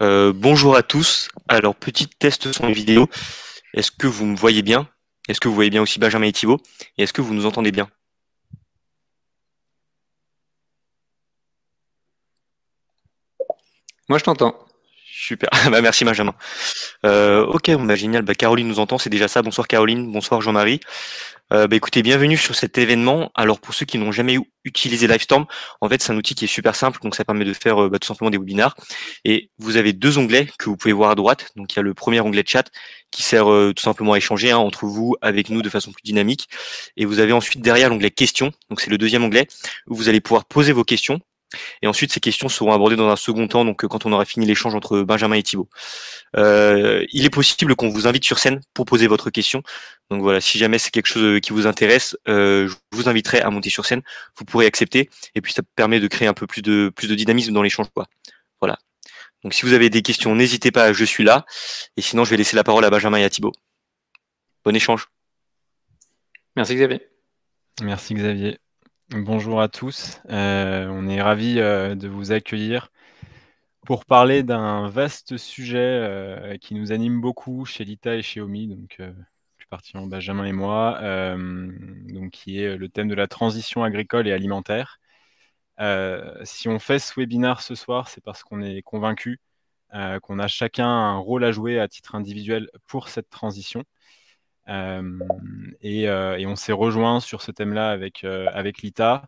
Euh, bonjour à tous. Alors, petit test sur les vidéos. Est-ce que vous me voyez bien Est-ce que vous voyez bien aussi Benjamin et Thibault Et est-ce que vous nous entendez bien Moi, je t'entends. Super. Bah, merci Benjamin. Euh, ok, bah, génial. Bah, Caroline nous entend, c'est déjà ça. Bonsoir Caroline, bonsoir Jean-Marie. Euh, écoutez, bienvenue sur cet événement. Alors pour ceux qui n'ont jamais utilisé Livestorm, en fait c'est un outil qui est super simple, donc ça permet de faire euh, tout simplement des webinars. Et vous avez deux onglets que vous pouvez voir à droite. Donc il y a le premier onglet de chat qui sert tout simplement à échanger hein, entre vous, avec nous de façon plus dynamique. Et vous avez ensuite derrière l'onglet questions, donc c'est le deuxième onglet, où vous allez pouvoir poser vos questions et ensuite, ces questions seront abordées dans un second temps, donc euh, quand on aura fini l'échange entre Benjamin et Thibault euh, il est possible qu'on vous invite sur scène pour poser votre question. Donc voilà, si jamais c'est quelque chose euh, qui vous intéresse, je vous inviterai à monter sur scène. Vous pourrez accepter, et puis ça permet de créer un peu plus de plus de dynamisme dans l'échange, quoi. Voilà. Donc si vous avez des questions, n'hésitez pas, je suis là. Et sinon, je vais laisser la parole à Benjamin et à Thibault Bon échange. Merci Xavier. Merci Xavier. Bonjour à tous. Euh, on est ravis euh, de vous accueillir pour parler d'un vaste sujet euh, qui nous anime beaucoup chez Lita et chez Omi, donc plus particulièrement Benjamin et moi, donc qui est le thème de la transition agricole et alimentaire. si on fait ce webinaire ce soir, c'est parce qu'on est convaincu qu'on a chacun un rôle à jouer à titre individuel pour cette transition. Euh, euh, et, on s'est rejoint sur ce thème-là avec, euh, avec Lita.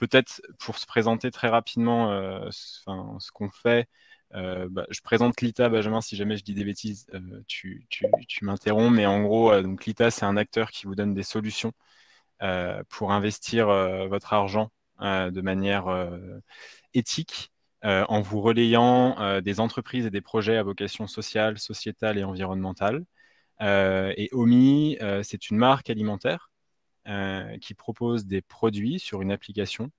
Peut-être pour se présenter très rapidement ce qu'on fait, bah, je présente Lita, Benjamin, si jamais je dis des bêtises, tu, m'interromps, mais en gros, Lita, c'est un acteur qui vous donne des solutions pour investir votre argent de manière éthique, en vous relayant des entreprises et des projets à vocation sociale, sociétale et environnementale. Euh, et Omi, euh, c'est une marque alimentaire euh, qui propose des produits sur une application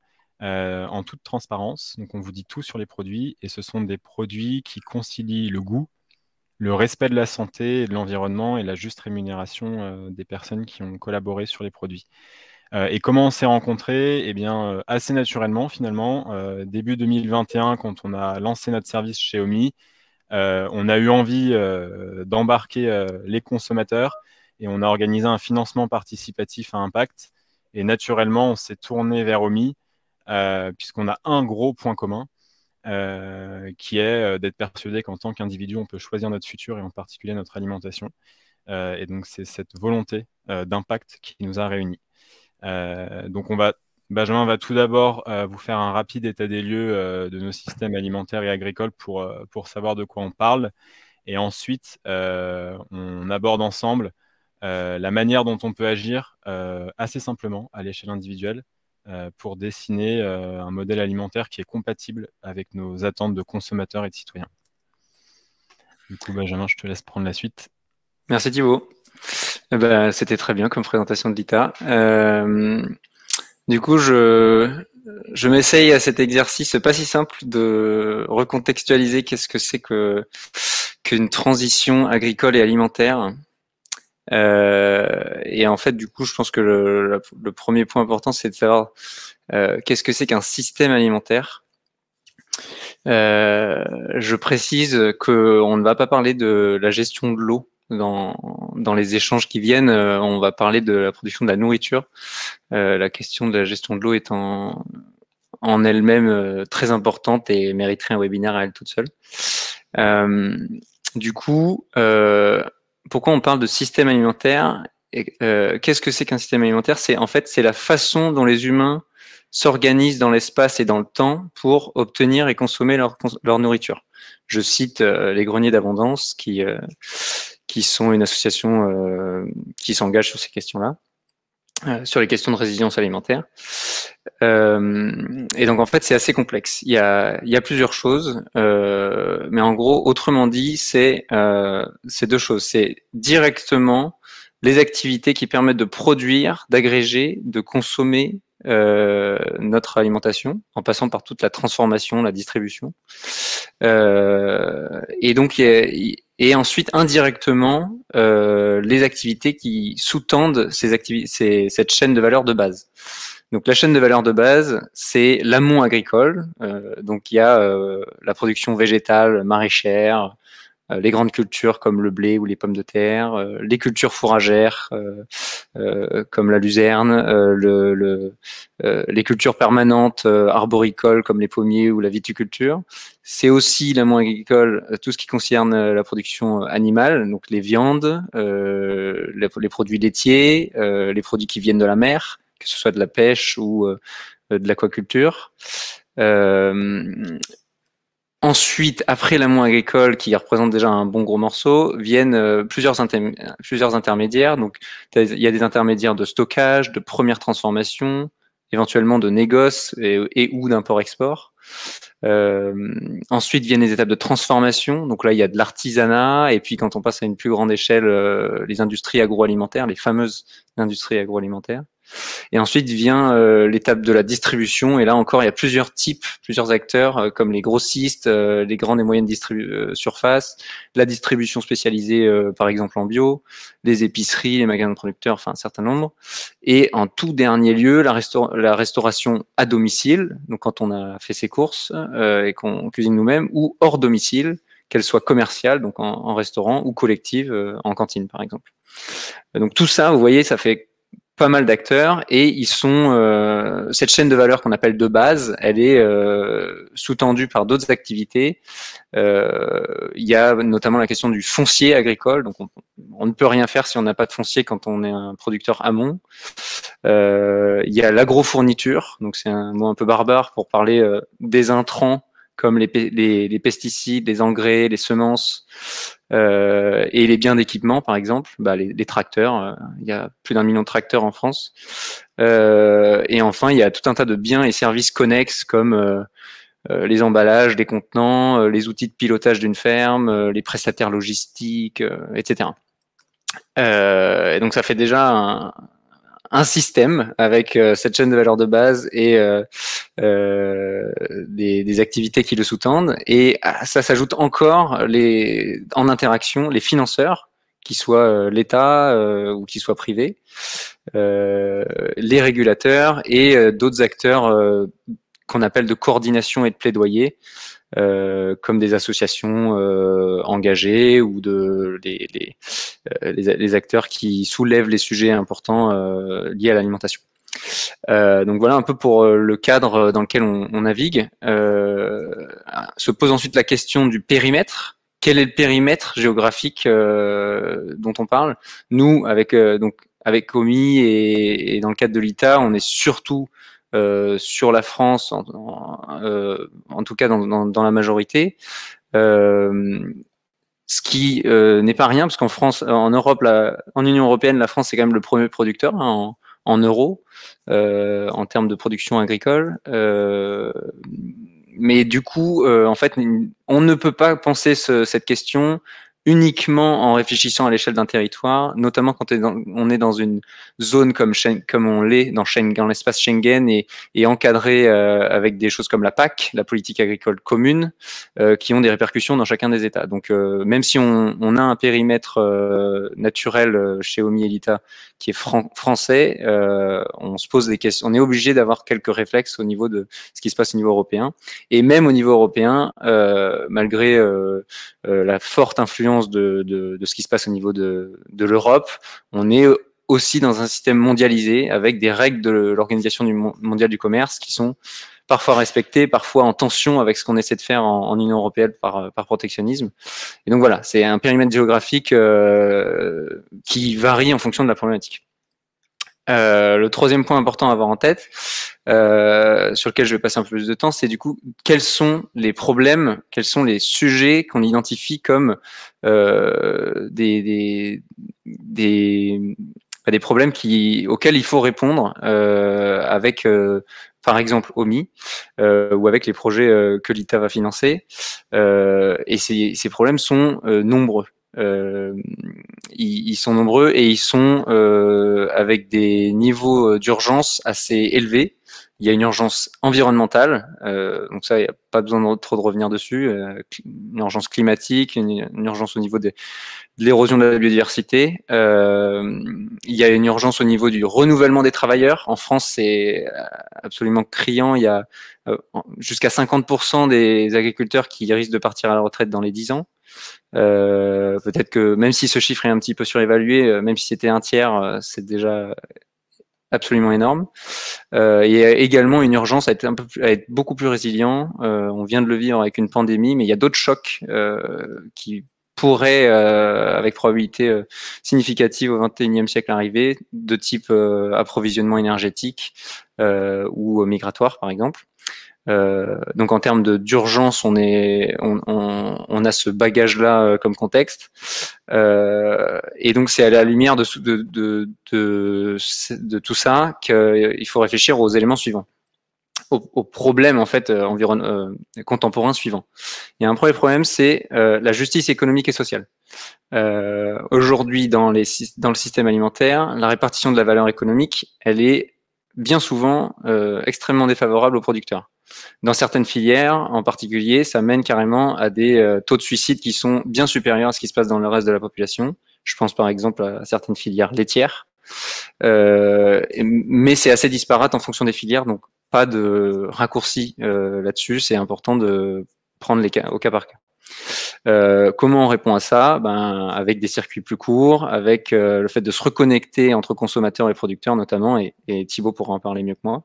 en toute transparence. Donc, on vous dit tout sur les produits et ce sont des produits qui concilient le goût, le respect de la santé, de l'environnement et la juste rémunération des personnes qui ont collaboré sur les produits. et comment on s'est rencontrés Eh bien, assez naturellement, finalement. début 2021, quand on a lancé notre service chez Omi, euh, on a eu envie euh, d'embarquer euh, les consommateurs et on a organisé un financement participatif à impact. Et naturellement, on s'est tourné vers OMI puisqu'on a un gros point commun. qui est d'être persuadé qu'en tant qu'individu, on peut choisir notre futur et en particulier notre alimentation. et donc, c'est cette volonté d'impact qui nous a réunis. donc, on va Benjamin va tout d'abord euh, vous faire un rapide état des lieux euh, de nos systèmes alimentaires et agricoles pour, euh, pour savoir de quoi on parle. Et ensuite, on aborde ensemble la manière dont on peut agir assez simplement à l'échelle individuelle pour dessiner un modèle alimentaire qui est compatible avec nos attentes de consommateurs et de citoyens. Du coup, Benjamin, je te laisse prendre la suite. Merci Thibault. Eh ben, c'était très bien comme présentation de l'ITA. Du coup, je, je m'essaye à cet exercice pas si simple de recontextualiser qu'est-ce que c'est que qu'une transition agricole et alimentaire. Euh, et en fait, du coup, je pense que le, premier point important, c'est de savoir euh, qu'est-ce que c'est qu'un système alimentaire. Euh, je précise qu'on ne va pas parler de la gestion de l'eau dans, les échanges qui viennent, euh, on va parler de la production de la nourriture. Euh, la question de la gestion de l'eau est en elle-même euh, très importante et mériterait un webinaire à elle toute seule. du coup, pourquoi on parle de système alimentaire euh, Qu'est-ce que c'est qu'un système alimentaire C'est en fait c'est la façon dont les humains s'organisent dans l'espace et dans le temps pour obtenir et consommer leur, leur nourriture. Je cite les greniers d'abondance qui qui sont une association euh, qui s'engage sur ces questions-là, euh, sur les questions de résilience alimentaire. Euh, et donc en fait, c'est assez complexe. Il y a, il y a plusieurs choses, euh, mais en gros, autrement dit, c'est deux choses. C'est directement les activités qui permettent de produire, d'agréger, de consommer euh, notre alimentation en passant par toute la transformation, la distribution. Euh, et donc, et ensuite indirectement euh, les activités qui sous-tendent ces cette chaîne de valeur de base. Donc la chaîne de valeur de base, c'est l'amont agricole. donc il y a la production végétale, maraîchère, euh, les grandes cultures comme le blé ou les pommes de terre, euh, les cultures fourragères euh, comme la luzerne, le, les cultures permanentes arboricoles comme les pommiers ou la viticulture. C'est aussi l'amont agricole, tout ce qui concerne la production animale, donc les viandes, les, produits laitiers, les produits qui viennent de la mer, que ce soit de la pêche ou de l'aquaculture. Ensuite, après l'amont agricole, qui représente déjà un bon gros morceau, viennent euh, plusieurs, intermédiaires. Donc, il y a des intermédiaires de stockage, de première transformation, éventuellement de négoce et, ou d'import-export. Euh, ensuite viennent les étapes de transformation. Donc là, il y a de l'artisanat. Et puis, quand on passe à une plus grande échelle, euh, les industries agroalimentaires, les fameuses industries agroalimentaires. Et ensuite vient euh, l'étape de la distribution. Et là encore, il y a plusieurs types, plusieurs acteurs, euh, comme les grossistes, euh, les grandes et moyennes surfaces, la distribution spécialisée, par exemple en bio, les épiceries, les magasins de producteurs, enfin un certain nombre. Et en tout dernier lieu, la, la restauration à domicile, donc quand on a fait ses courses et qu'on cuisine nous-mêmes, ou hors domicile, qu'elle soit commerciale, donc en restaurant, ou collective, en cantine, par exemple. Donc tout ça, vous voyez, ça fait pas mal d'acteurs et ils sont euh, cette chaîne de valeur qu'on appelle de base, elle est euh, sous-tendue par d'autres activités. Euh, il y a notamment la question du foncier agricole, donc on, ne peut rien faire si on n'a pas de foncier quand on est un producteur amont. il y a l'agrofourniture, donc c'est un mot un peu barbare pour parler des intrants comme les, pesticides, les engrais, les semences, euh, et les biens d'équipement, par exemple, bah, les, tracteurs, euh, il y a plus d'un million de tracteurs en France. Euh, et enfin, il y a tout un tas de biens et services connexes comme les emballages, les contenants, les outils de pilotage d'une ferme, les prestataires logistiques, etc. et donc ça fait déjà un, un système avec euh, cette chaîne de valeur de base et euh, euh, des, activités qui le sous-tendent. Et ah, ça s'ajoute encore les, en interaction les financeurs, qu'ils soient l'État ou qu'ils soient privés, les régulateurs et d'autres acteurs qu'on appelle de coordination et de plaidoyer, euh, comme des associations euh, engagées ou de les, euh, les, les, acteurs qui soulèvent les sujets importants liés à l'alimentation. donc voilà un peu pour le cadre dans lequel on, navigue. se pose ensuite la question du périmètre quel est le périmètre géographique dont on parle Nous, avec donc avec Omi et, et, dans le cadre de l'ITA, on est surtout euh, sur la France, en, euh, tout cas dans, la majorité. Euh, ce qui n'est pas rien, parce qu'en France, en Europe, en Union européenne, la France est quand même le premier producteur hein, en, euros en termes de production agricole. mais du coup, en fait, on ne peut pas penser cette question uniquement en réfléchissant à l'échelle d'un territoire, notamment quand on est dans une zone comme, comme on l'est dans, l'espace Schengen et, encadré euh, avec des choses comme la PAC, la politique agricole commune, euh, qui ont des répercussions dans chacun des États. Donc euh, même si on, a un périmètre naturel chez Omi Elita qui est français, on se pose des questions, on est obligé d'avoir quelques réflexes au niveau de ce qui se passe au niveau européen. Et même au niveau européen, malgré la forte influence de, ce qui se passe au niveau de, l'Europe, on est aussi dans un système mondialisé avec des règles de l'Organisation mondiale du commerce qui sont parfois respectées, parfois en tension avec ce qu'on essaie de faire en, Union européenne par, protectionnisme. Et donc voilà, c'est un périmètre géographique euh, qui varie en fonction de la problématique. Euh, le troisième point important à avoir en tête, euh, sur lequel je vais passer un peu plus de temps, c'est du coup quels sont les problèmes, quels sont les sujets qu'on identifie comme euh, bah, des, problèmes qui, auxquels il faut répondre avec par exemple OMI ou avec les projets que l'ITA va financer. et ces, ces, problèmes sont nombreux euh, ils, sont nombreux et ils sont euh, avec des niveaux euh, d'urgence assez élevés il y a une urgence environnementale, euh, donc ça, il n'y a pas besoin de trop de revenir dessus. Euh, une urgence climatique, une, urgence au niveau de l'érosion de la biodiversité. il euh, y a une urgence au niveau du renouvellement des travailleurs. En France, c'est absolument criant. Il y a jusqu'à 50% des agriculteurs qui risquent de partir à la retraite dans les 10 ans. Peut-être que même si ce chiffre est un petit peu surévalué, même si c'était un tiers, c'est déjà absolument énorme. Euh, il y a également une urgence à être, un peu être beaucoup plus résilient. Euh, on vient de le vivre avec une pandémie, mais il y a d'autres chocs euh, qui pourraient, euh, avec probabilité significative au XXIe siècle arriver, de type approvisionnement énergétique ou migratoire, par exemple. Euh, donc en termes d'urgence, on, est, on, on, on, a ce bagage-là euh, comme contexte. Euh, et donc c'est à la lumière de, de, de, de, tout ça qu'il faut réfléchir aux éléments suivants aux problème en fait environ, contemporain suivant. Il y a un premier problème, c'est la justice économique et sociale. Euh, Aujourd'hui, dans, les, dans le système alimentaire, la répartition de la valeur économique, elle est bien souvent euh, extrêmement défavorable aux producteurs. Dans certaines filières, en particulier, ça mène carrément à des euh, taux de suicide qui sont bien supérieurs à ce qui se passe dans le reste de la population. Je pense par exemple à certaines filières laitières, euh, mais c'est assez disparate en fonction des filières, donc pas de raccourci euh, là-dessus. C'est important de prendre les cas au cas par cas. Euh, comment on répond à ça ben, Avec des circuits plus courts, avec euh, le fait de se reconnecter entre consommateurs et producteurs notamment, et, Thibaut pourra en parler mieux que moi.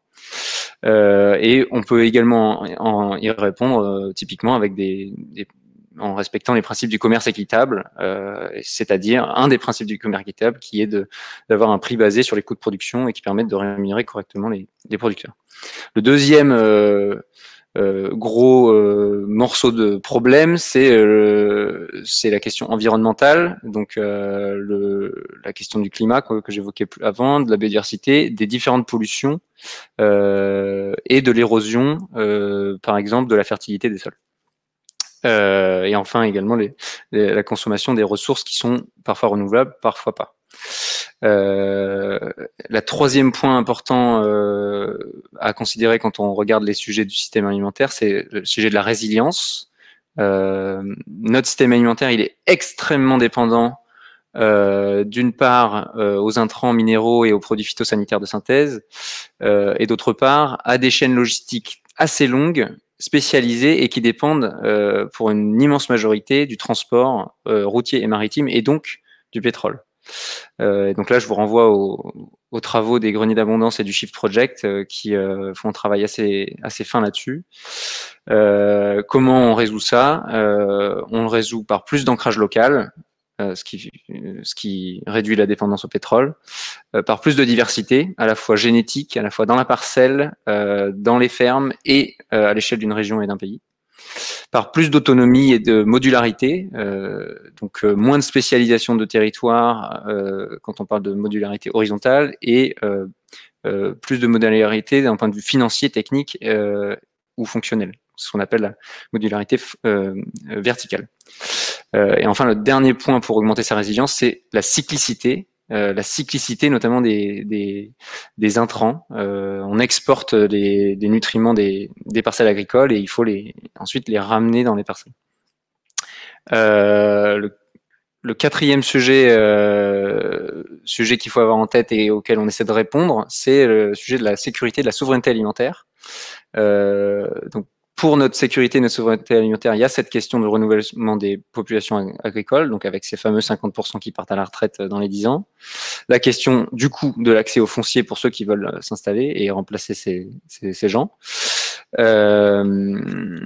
Euh, et on peut également y répondre typiquement avec des, en respectant les principes du commerce équitable, c'est-à-dire un des principes du commerce équitable qui est d'avoir un prix basé sur les coûts de production et qui permet de rémunérer correctement les, les producteurs. Le deuxième euh, gros euh, morceau de problème, c'est euh, c'est la question environnementale, donc le, la question du climat que, que j'évoquais avant, de la biodiversité, des différentes pollutions et de l'érosion, par exemple, de la fertilité des sols. et enfin également la consommation des ressources qui sont parfois renouvelables, parfois pas le euh, la troisième point important euh, à considérer quand on regarde les sujets du système alimentaire, c'est le sujet de la résilience. Euh, notre système alimentaire, il est extrêmement dépendant d'une part aux intrants minéraux et aux produits phytosanitaires de synthèse, et d'autre part à des chaînes logistiques assez longues, spécialisées et qui dépendent pour une immense majorité du transport routier et maritime et donc du pétrole. Euh, donc là, je vous renvoie aux, travaux des greniers d'abondance et du Shift Project euh, qui euh, font un travail assez, assez fin là-dessus. comment on résout ça On le résout par plus d'ancrage local, ce, qui, ce qui réduit la dépendance au pétrole, par plus de diversité, à la fois génétique, à la fois dans la parcelle, dans les fermes et à l'échelle d'une région et d'un pays par plus d'autonomie et de modularité, euh, donc euh, moins de spécialisation de territoire euh, quand on parle de modularité horizontale et plus de modularité d'un point de vue financier, technique ou fonctionnel, ce qu'on appelle la modularité verticale. et enfin, le dernier point pour augmenter sa résilience, c'est la cyclicité euh, la cyclicité notamment des, des, intrants. Euh, on exporte des nutriments des, parcelles agricoles et il faut les, ensuite les ramener dans les parcelles. Euh, le, quatrième sujet, sujet qu'il faut avoir en tête et auquel on essaie de répondre, c'est le sujet de la sécurité, de la souveraineté alimentaire. donc, pour notre sécurité, et notre souveraineté alimentaire, il y a cette question de renouvellement des populations agricoles, donc avec ces fameux 50% qui partent à la retraite euh, dans les 10 ans. La question du coût de l'accès aux fonciers pour ceux qui veulent euh, s'installer et remplacer ces, gens. Euh,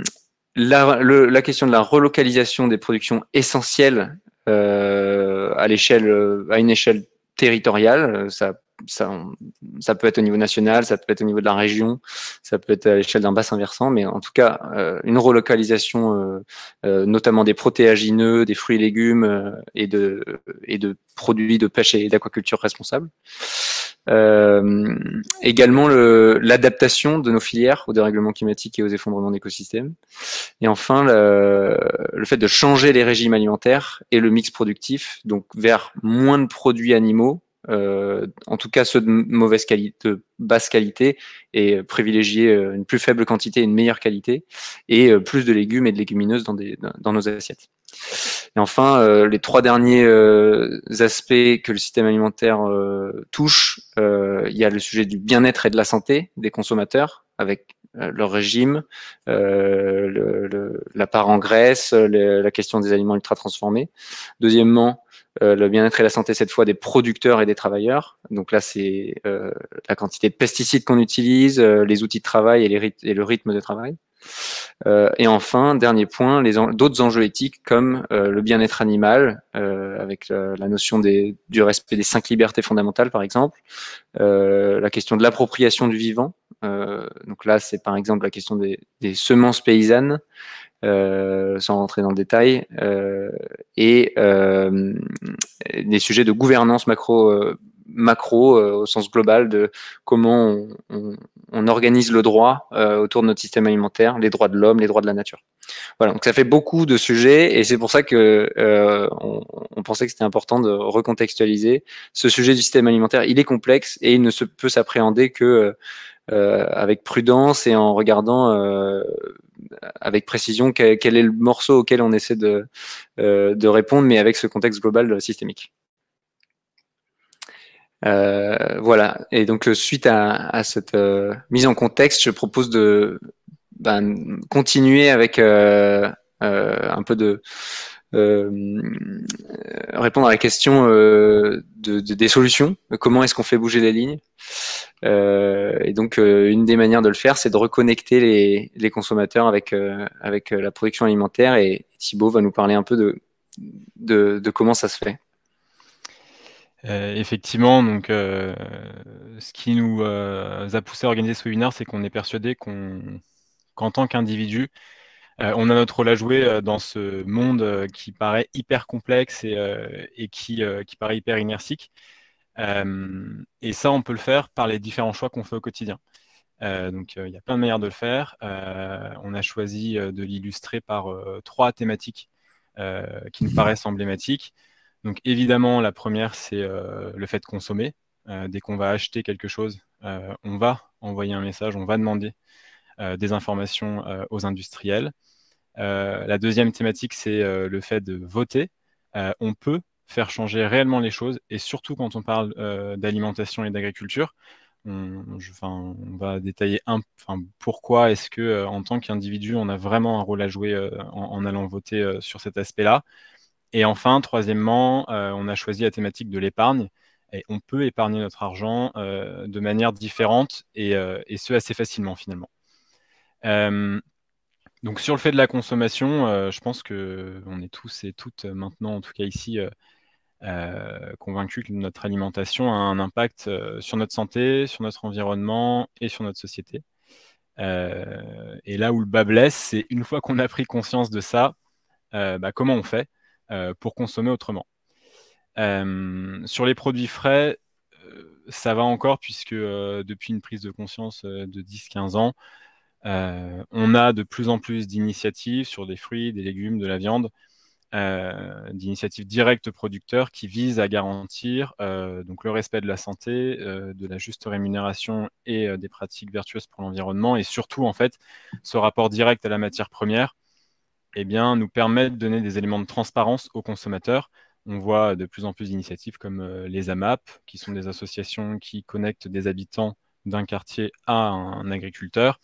la, question de la relocalisation des productions essentielles euh, à euh, à une échelle territoriale, ça ça, peut être au niveau national, ça peut être au niveau de la région, ça peut être à l'échelle d'un bassin versant, mais en tout cas, euh, une relocalisation euh, euh, notamment des protéagineux, des fruits et légumes et, de, et de produits de pêche et d'aquaculture responsables. également l'adaptation de nos filières aux dérèglements climatiques et aux effondrements d'écosystèmes. Et enfin, le, le fait de changer les régimes alimentaires et le mix productif, donc vers moins de produits animaux euh, en tout cas ceux de mauvaise qualité, de basse qualité, et euh, privilégier euh, une plus faible quantité et une meilleure qualité, et plus de légumes et de légumineuses dans, des, dans nos assiettes. Et enfin, les trois derniers aspects que le système alimentaire touche, il y a le sujet du bien-être et de la santé des consommateurs, avec leur régime, le, la part en graisse, la question des aliments ultra transformés. Deuxièmement, euh, le bien-être et la santé cette fois des producteurs et des travailleurs. Donc là, c'est euh, la quantité de pesticides qu'on utilise, euh, les outils de travail et, les le rythme de travail. et enfin, dernier point, les d'autres enjeux éthiques comme le bien-être animal, avec la notion du respect des cinq libertés fondamentales, par exemple, la question de l'appropriation du vivant. donc là, c'est par exemple la question des, des semences paysannes, euh, sans rentrer dans le détail, euh, et euh, des sujets de gouvernance macro, euh, macro au sens global de comment on, organise le droit autour de notre système alimentaire, les droits de l'homme, les droits de la nature. Voilà, donc ça fait beaucoup de sujets et c'est pour ça que euh, on, on, pensait que c'était important de recontextualiser ce sujet du système alimentaire. Il est complexe et il ne se peut s'appréhender que avec prudence et en regardant euh, avec précision quel est le morceau auquel on essaie de, euh, répondre, mais avec ce contexte global systémique. Euh, voilà. Et donc euh, suite à, cette mise en contexte, je propose de ben, continuer avec un peu de euh, répondre à la question euh, des solutions. Comment est-ce qu'on fait bouger les lignes euh, Et donc, une des manières de le faire, c'est de reconnecter les, consommateurs avec, avec la production alimentaire. Et Thibaut va nous parler un peu de, de, comment ça se fait. effectivement, donc, ce qui nous a poussé à organiser ce webinaire, c'est qu'on est persuadé qu'en tant qu'individu, euh, on a notre rôle à jouer euh, dans ce monde euh, qui paraît hyper complexe et, qui, qui, paraît hyper inertique. et ça, on peut le faire par les différents choix qu'on fait au quotidien. donc, il y a plein de manières de le faire. on a choisi de l'illustrer par trois thématiques qui nous paraissent emblématiques. Donc, évidemment, la première, c'est le fait de consommer. dès qu'on va acheter quelque chose, on va envoyer un message, on va demander des informations aux industriels. Euh, la deuxième thématique, c'est euh, le fait de voter. Euh, on peut faire changer réellement les choses, et surtout quand on parle d'alimentation et d'agriculture. On, va détailler enfin, pourquoi est-ce que en tant qu'individu on a vraiment un rôle à jouer en, allant voter sur cet aspect-là. Et enfin, troisièmement, on a choisi la thématique de l'épargne et on peut épargner notre argent de manière différente et, et, ce assez facilement finalement. Donc sur le fait de la consommation, euh, je pense que on est tous et toutes euh, maintenant, en tout cas ici, euh, convaincus que notre alimentation a un impact sur notre santé, sur notre environnement et sur notre société. et là où le bas blesse, c'est une fois qu'on a pris conscience de ça, bah, comment on fait pour consommer autrement. sur les produits frais, ça va encore puisque depuis une prise de conscience de 10-15 ans, euh, on a de plus en plus d'initiatives sur des fruits, des légumes, de la viande, euh, d'initiatives directes producteurs qui visent à garantir euh, donc le respect de la santé, de la juste rémunération et des pratiques vertueuses pour l'environnement. Et surtout, en fait, ce rapport direct à la matière première eh bien, nous permet de donner des éléments de transparence aux consommateurs. On voit de plus en plus d'initiatives comme les AMAP, qui sont des associations qui connectent des habitants d'un quartier à un agriculteur,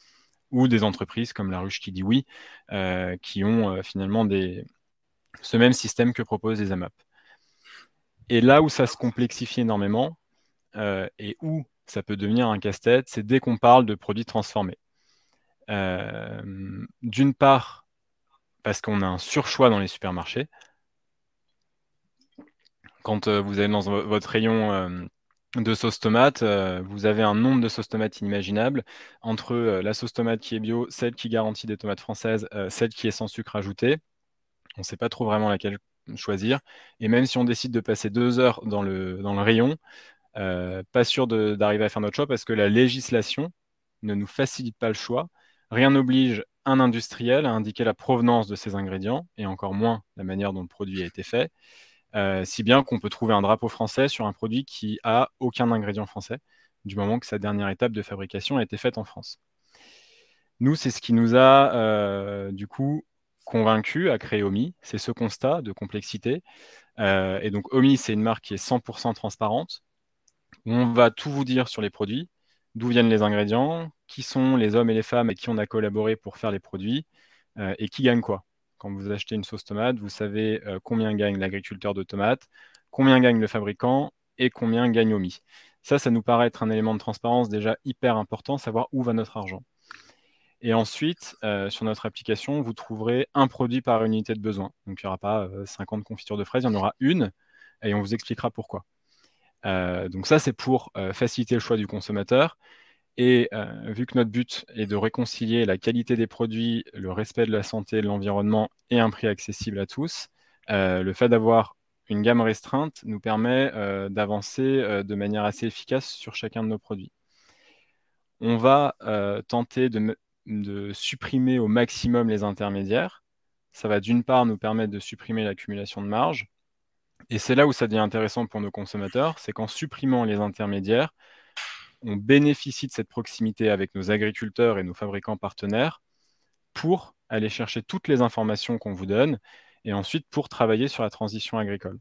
ou des entreprises comme La Ruche qui dit oui, euh, qui ont euh, finalement ce même système que proposent les AMAP. Et là où ça se complexifie énormément euh, et où ça peut devenir un casse-tête, c'est dès qu'on parle de produits transformés. D'une part, parce qu'on a un surchoix dans les supermarchés, quand vous allez dans votre rayon de sauce tomate, euh, vous avez un nombre de sauces tomates inimaginable. Entre euh, la sauce tomate qui est bio, celle qui garantit des tomates françaises, euh, celle qui est sans sucre ajouté, on ne sait pas trop vraiment laquelle choisir. Et même si on décide de passer deux heures dans le, dans le rayon, pas sûr d'arriver à faire notre choix parce que la législation ne nous facilite pas le choix. Rien n'oblige un industriel à indiquer la provenance de ses ingrédients et encore moins la manière dont le produit a été fait. Euh, si bien qu'on peut trouver un drapeau français sur un produit qui a aucun ingrédient français, du moment que sa dernière étape de fabrication a été faite en France. Nous, c'est ce qui nous a euh, du coup convaincus à créer Omi, c'est ce constat de complexité. Euh, et donc Omi, c'est une marque qui est 100% transparente. On va tout vous dire sur les produits, d'où viennent les ingrédients, qui sont les hommes et les femmes avec qui on a collaboré pour faire les produits et qui gagne quoi. Quand vous achetez une sauce tomate, vous savez euh, combien gagne l'agriculteur de tomates, combien gagne le fabricant et combien gagne Omi. Ça, ça nous paraît être un élément de transparence déjà hyper important, savoir où va notre argent. Et ensuite, euh, sur notre application, vous trouverez un produit par unité de besoin. Donc, il n'y aura pas 50 euh, confitures de fraises, il y en aura une et on vous expliquera pourquoi. donc ça, c'est pour faciliter le choix du consommateur. Et euh, vu que notre but est de réconcilier la qualité des produits, le respect de la santé, de l'environnement et un prix accessible à tous, euh, le fait d'avoir une gamme restreinte nous permet euh, d'avancer de manière assez efficace sur chacun de nos produits. On va tenter de, de supprimer au maximum les intermédiaires. Ça va d'une part nous permettre de supprimer l'accumulation de marge. Et c'est là où ça devient intéressant pour nos consommateurs, c'est qu'en supprimant les intermédiaires, on bénéficie de cette proximité avec nos agriculteurs et nos fabricants partenaires pour aller chercher toutes les informations qu'on vous donne et ensuite pour travailler sur la transition agricole.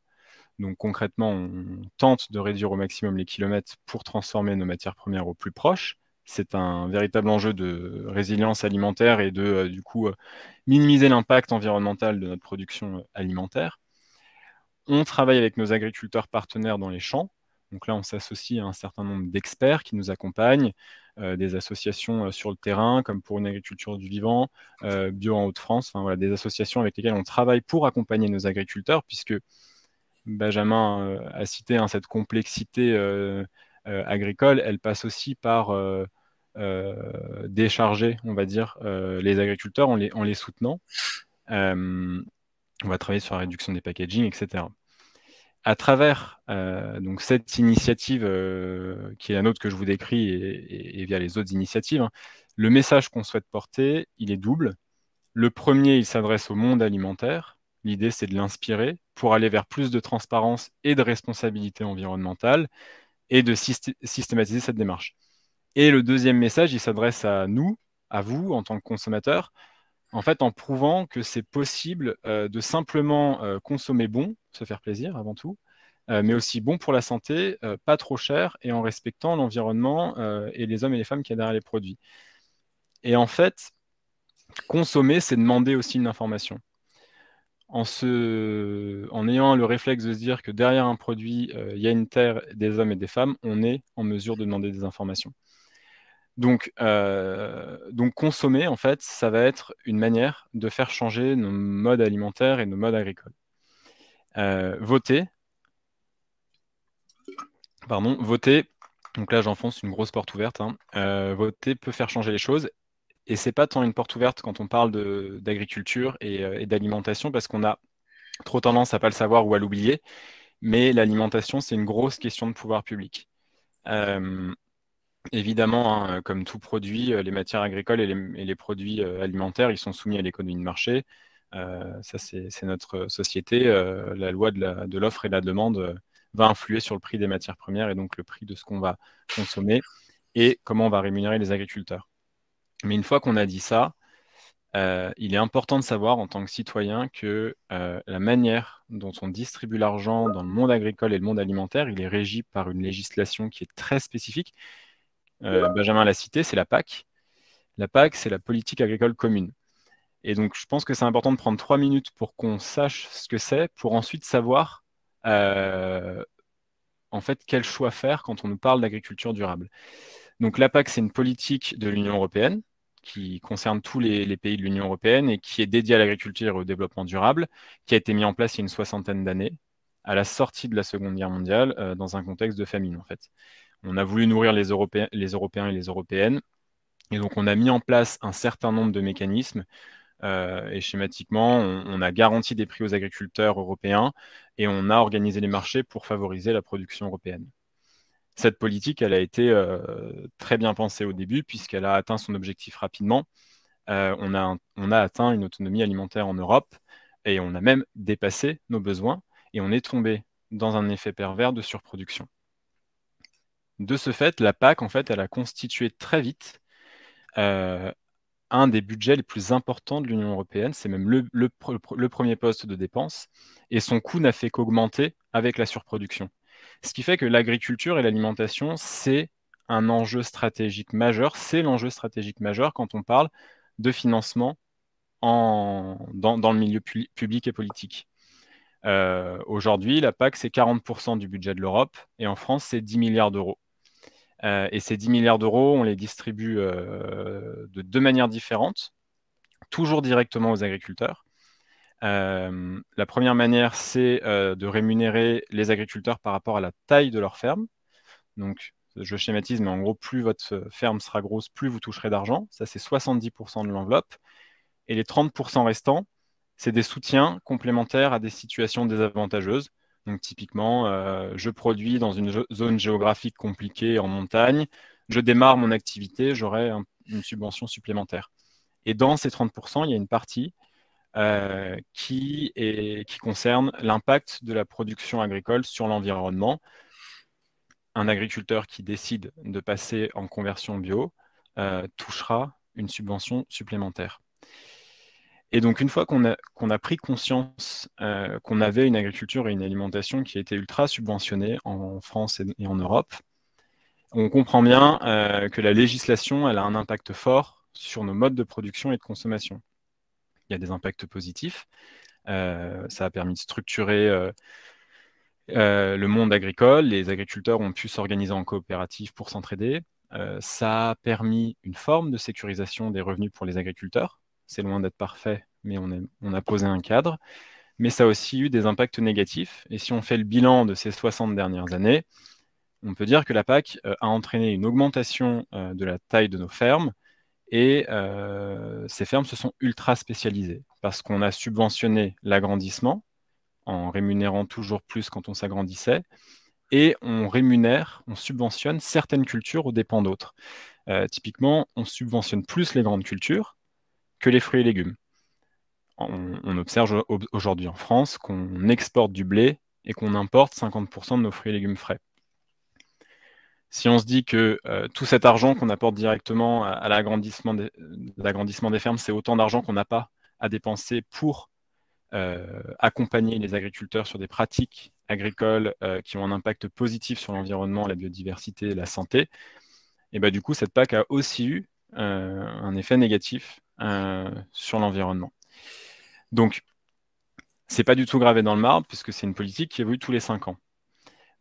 Donc concrètement, on tente de réduire au maximum les kilomètres pour transformer nos matières premières au plus proche. C'est un véritable enjeu de résilience alimentaire et de euh, du coup euh, minimiser l'impact environnemental de notre production euh, alimentaire. On travaille avec nos agriculteurs partenaires dans les champs donc là, on s'associe à un certain nombre d'experts qui nous accompagnent, euh, des associations euh, sur le terrain, comme pour une agriculture du vivant, euh, Bio en Haute-France, des associations avec lesquelles on travaille pour accompagner nos agriculteurs, puisque Benjamin a cité hein, cette complexité agricole, elle passe aussi par décharger, on va dire, les agriculteurs en les, en les soutenant. on va travailler sur la réduction des packagings, etc à travers euh, cette initiative euh, qui est la nôtre que je vous décris et, via les autres initiatives, hein, le message qu'on souhaite porter, il est double. Le premier, il s'adresse au monde alimentaire. L'idée, c'est de l'inspirer pour aller vers plus de transparence et de responsabilité environnementale et de systématiser cette démarche. Et le deuxième message, il s'adresse à nous, à vous en tant que consommateurs, en fait, en prouvant que c'est possible euh, de simplement euh, consommer bon, se faire plaisir avant tout, euh, mais aussi bon pour la santé, pas trop cher, et en respectant l'environnement et les hommes et les femmes qui y a derrière les produits. Et en fait, consommer, c'est demander aussi une information. En, en ayant le réflexe de se dire que derrière un produit, il y a une terre des hommes et des femmes, on est en mesure de demander des informations. Donc, euh, donc consommer, en fait, ça va être une manière de faire changer nos modes alimentaires et nos modes agricoles. Euh, voter, pardon, voter, donc là j'enfonce une grosse porte ouverte, hein. euh, voter peut faire changer les choses. Et c'est pas tant une porte ouverte quand on parle d'agriculture et, d'alimentation, parce qu'on a trop tendance à pas le savoir ou à l'oublier. Mais l'alimentation, c'est une grosse question de pouvoir public. Évidemment, hein, euh, comme tout produit, euh, les matières agricoles et les, produits euh, alimentaires, ils sont soumis à l'économie de marché. ça, c'est notre société. la loi de l'offre et de la demande va influer sur le prix des matières premières et donc le prix de ce qu'on va consommer et comment on va rémunérer les agriculteurs. Mais une fois qu'on a dit ça, il est important de savoir en tant que citoyen que la manière dont on distribue l'argent dans le monde agricole et le monde alimentaire, il est régi par une législation qui est très spécifique euh, Benjamin l'a cité, c'est la PAC. La PAC, c'est la politique agricole commune. Et donc, je pense que c'est important de prendre trois minutes pour qu'on sache ce que c'est, pour ensuite savoir euh, en fait quel choix faire quand on nous parle d'agriculture durable. Donc, la PAC, c'est une politique de l'Union européenne qui concerne tous les, pays de l'Union européenne et qui est dédiée à l'agriculture et au développement durable, qui a été mise en place il y a une soixantaine d'années, à la sortie de la Seconde Guerre mondiale, euh, dans un contexte de famine, en fait on a voulu nourrir les Européens, les et les Européennes. Et donc, on a mis en place un certain nombre de mécanismes. Euh, et schématiquement, on, a garanti des prix aux agriculteurs européens et on a organisé les marchés pour favoriser la production européenne. Cette politique, elle a été euh, très bien pensée au début puisqu'elle a atteint son objectif rapidement. Euh, on, a, on a atteint une autonomie alimentaire en Europe et on a même dépassé nos besoins et on est tombé dans un effet pervers de surproduction de ce fait, la PAC, en fait, a constitué très vite euh, un des budgets les plus importants de l'Union européenne. C'est même le, premier poste de dépense. Et son coût n'a fait qu'augmenter avec la surproduction. Ce qui fait que l'agriculture et l'alimentation, c'est un enjeu stratégique majeur. C'est l'enjeu stratégique majeur quand on parle de financement dans, le milieu public et politique. Euh, aujourd'hui, la PAC, c'est 40% du budget de l'Europe et en France, c'est 10 milliards d'euros. Euh, et ces 10 milliards d'euros, on les distribue euh, de deux manières différentes, toujours directement aux agriculteurs. Euh, la première manière, c'est de rémunérer les agriculteurs par rapport à la taille de leur ferme. Donc, je schématise, mais en gros, plus votre ferme sera grosse, plus vous toucherez d'argent. Ça, c'est 70% de l'enveloppe. Et les 30% restants, c'est des soutiens complémentaires à des situations désavantageuses. Donc typiquement, euh, je produis dans une zone géographique compliquée en montagne, je démarre mon activité, j'aurai une subvention supplémentaire. Et dans ces 30%, il y a une partie euh, qui, concerne l'impact de la production agricole sur l'environnement. Un agriculteur qui décide de passer en conversion bio euh, touchera une subvention supplémentaire. Et donc, une fois qu'on a, pris conscience euh, qu'on avait une agriculture et une alimentation qui étaient ultra subventionnées en France et, en Europe, on comprend bien euh, que la législation elle a un impact fort sur nos modes de production et de consommation. Il y a des impacts positifs. Euh, ça a permis de structurer le monde agricole. Les agriculteurs ont pu s'organiser en coopérative pour s'entraider. ça a permis une forme de sécurisation des revenus pour les agriculteurs c'est loin d'être parfait, mais on, a posé un cadre. Mais ça a aussi eu des impacts négatifs. Et si on fait le bilan de ces 60 dernières années, on peut dire que la PAC euh, a entraîné une augmentation euh, de la taille de nos fermes et euh, ces fermes se sont ultra spécialisées parce qu'on a subventionné l'agrandissement en rémunérant toujours plus quand on s'agrandissait et on rémunère, on subventionne certaines cultures aux dépens d'autres. typiquement, on subventionne plus les grandes cultures que les fruits et légumes. On, observe aujourd'hui en France qu'on exporte du blé et qu'on importe 50% de nos fruits et légumes frais. Si on se dit que euh, tout cet argent qu'on apporte directement à, l'agrandissement des, fermes, c'est autant d'argent qu'on n'a pas à dépenser pour euh, accompagner les agriculteurs sur des pratiques agricoles euh, qui ont un impact positif sur l'environnement, la biodiversité la santé, et bah, du coup, cette PAC a aussi eu un effet négatif euh, sur l'environnement. Donc, c'est pas du tout gravé dans le marbre, puisque c'est une politique qui évolue tous les cinq ans.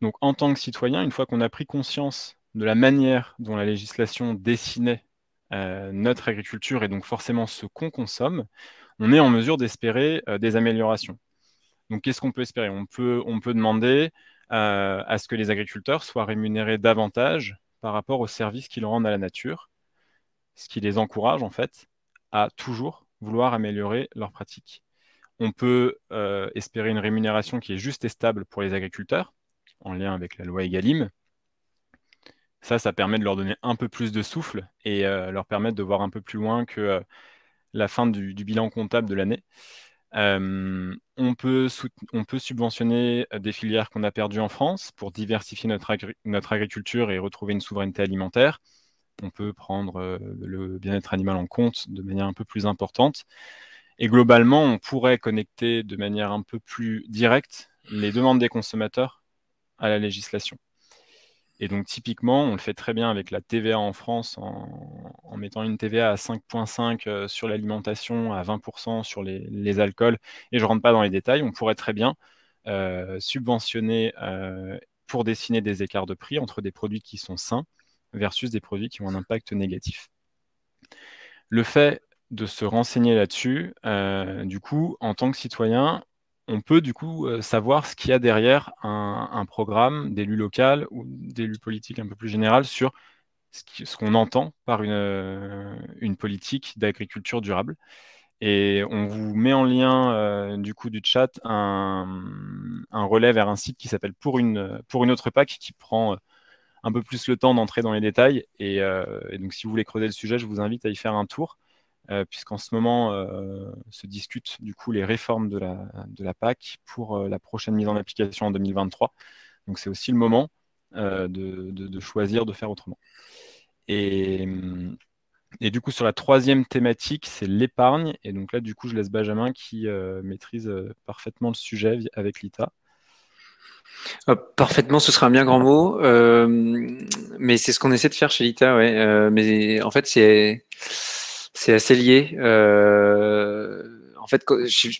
Donc, en tant que citoyen, une fois qu'on a pris conscience de la manière dont la législation dessinait euh, notre agriculture et donc forcément ce qu'on consomme, on est en mesure d'espérer euh, des améliorations. Donc, qu'est-ce qu'on peut espérer on peut, on peut demander à ce que les agriculteurs soient rémunérés davantage par rapport aux services qu'ils rendent à la nature, ce qui les encourage en fait à toujours vouloir améliorer leurs pratiques. On peut euh, espérer une rémunération qui est juste et stable pour les agriculteurs, en lien avec la loi EGalim. Ça, ça permet de leur donner un peu plus de souffle et euh, leur permettre de voir un peu plus loin que euh, la fin du, bilan comptable de l'année. on, peut subventionner des filières qu'on a perdues en France pour diversifier notre agriculture et retrouver une souveraineté alimentaire on peut prendre euh, le bien-être animal en compte de manière un peu plus importante. Et globalement, on pourrait connecter de manière un peu plus directe les demandes des consommateurs à la législation. Et donc typiquement, on le fait très bien avec la TVA en France en, mettant une TVA à 5.5 euh, sur l'alimentation, à 20% sur les, alcools. Et je ne rentre pas dans les détails, on pourrait très bien euh, subventionner pour dessiner des écarts de prix entre des produits qui sont sains versus des produits qui ont un impact négatif. Le fait de se renseigner là-dessus, euh, du coup, en tant que citoyen, on peut du coup euh, savoir ce qu'il y a derrière un, programme d'élu local ou d'élu politique un peu plus général sur ce qu'on entend par euh, une, politique d'agriculture durable. Et on vous met en lien du coup du chat un, relais vers un site qui s'appelle pour une, pour une autre PAC qui prend un peu plus le temps d'entrer dans les détails. Euh, et, donc, si vous voulez creuser le sujet, je vous invite à y faire un tour, euh, puisqu'en ce moment euh, se discutent du coup les réformes de la, de la PAC pour la prochaine mise en application en 2023. Donc, c'est aussi le moment de, choisir de faire autrement. Et. Et du coup, sur la troisième thématique, c'est l'épargne. Et donc là, du coup, je laisse Benjamin qui maîtrise parfaitement le sujet avec l'ITA. Euh, parfaitement, ce serait un bien grand mot, euh, mais c'est ce qu'on essaie de faire chez Lita. Euh, mais en fait, c'est assez lié. en fait,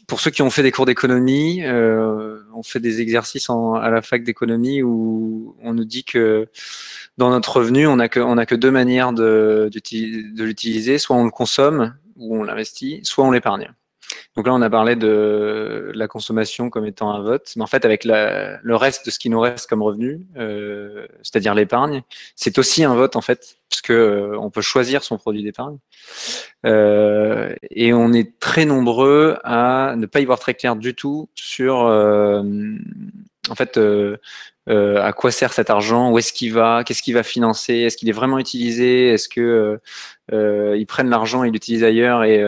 pour ceux qui ont fait des cours d'économie, on fait des exercices à la fac d'économie où on nous dit que dans notre revenu, on n'a que deux manières de l'utiliser. Soit on le consomme ou on l'investit, soit on l'épargne. Donc là, on a parlé de la consommation comme étant un vote, mais en fait, avec le reste de ce qui nous reste comme revenu, euh, c'est-à-dire l'épargne, c'est aussi un vote en fait, parce euh, on peut choisir son produit d'épargne. Euh, et on est très nombreux à ne pas y voir très clair du tout sur, en fait, euh, à quoi sert cet argent, où est-ce qu'il va, qu'est-ce qu'il va financer, est-ce qu'il est vraiment utilisé, est-ce que euh, euh, ils prennent l'argent et l'utilisent ailleurs et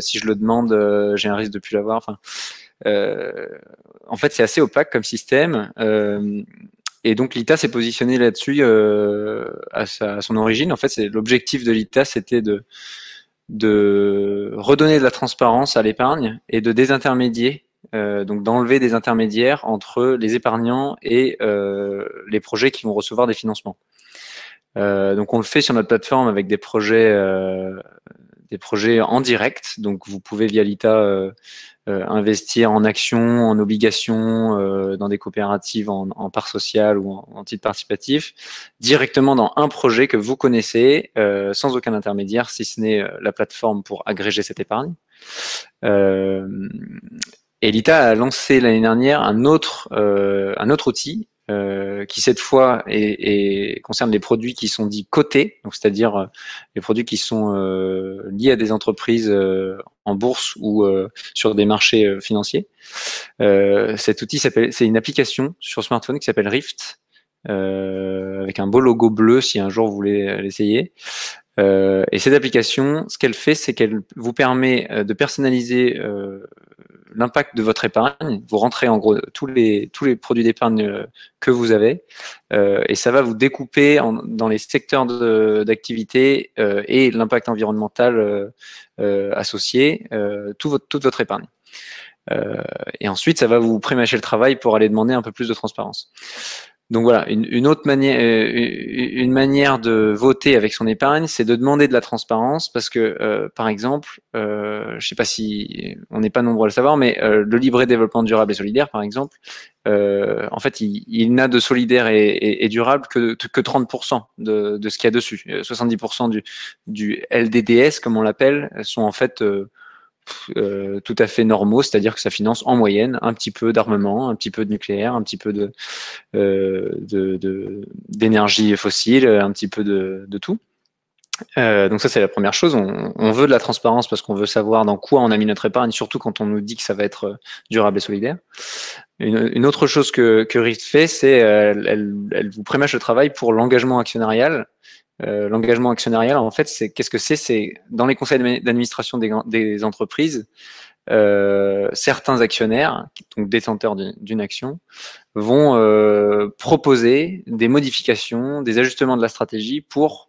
si je le demande, j'ai un risque de plus l'avoir. en fait, c'est assez opaque comme système. et donc l'ITA s'est positionné là-dessus à, son origine. En fait, c'est l'objectif de l'ITA, c'était de de redonner de la transparence à l'épargne et de désintermédier euh, donc d'enlever des intermédiaires entre les épargnants et euh, les projets qui vont recevoir des financements. Euh, donc on le fait sur notre plateforme avec des projets, des projets en direct. Donc vous pouvez via l'ITA investir en actions, en obligations, dans des coopératives, en, part sociale ou en, en, titre participatif, directement dans un projet que vous connaissez, sans aucun intermédiaire, si ce n'est la plateforme pour agréger cette épargne. Euh, et l'ITA a lancé l'année dernière un autre, euh, un autre outil euh, qui cette fois est, concerne les produits qui sont dits cotés, donc c'est-à-dire euh, les produits qui sont liés à des entreprises en bourse ou sur des marchés financiers. cet outil s'appelle, c'est une application sur smartphone qui s'appelle Rift. avec un beau logo bleu si un jour vous voulez l'essayer. et cette application, ce qu'elle fait, c'est qu'elle vous permet de personnaliser l'impact de votre épargne. Vous rentrez en gros tous les, tous les produits d'épargne euh, que vous avez euh, et ça va vous découper dans les secteurs d'activité euh, et l'impact environnemental associé, tout votre, toute votre épargne. et ensuite, ça va vous prémâcher le travail pour aller demander un peu plus de transparence. Donc voilà, une, autre manière, euh, une manière de voter avec son épargne, c'est de demander de la transparence parce que, euh, par exemple, je euh, je sais pas si on n'est pas nombreux à le savoir, mais le Libre Développement Durable et Solidaire, par exemple, en fait, il, n'a de solidaire et, durable que, que 30% de, ce qu'il y a dessus. 70% du, du LDDS, comme on l'appelle, sont en fait euh, tout à fait normaux, c'est-à-dire que ça finance en moyenne un petit peu d'armement, un petit peu de nucléaire, un petit peu de, euh, d'énergie fossile, un petit peu de, tout. Euh, donc ça c'est la première chose. On, veut de la transparence parce qu'on veut savoir dans quoi on a mis notre épargne, surtout quand on nous dit que ça va être euh, durable et solidaire. Une, autre chose que, que fait, c'est elle, elle, vous prémâche le travail pour l'engagement actionnarial euh, l'engagement actionnarial, en fait, c'est qu'est-ce que c'est C'est dans les conseils d'administration des, entreprises, euh, certains actionnaires, donc détenteurs d'une action, vont euh, proposer des modifications, des ajustements de la stratégie pour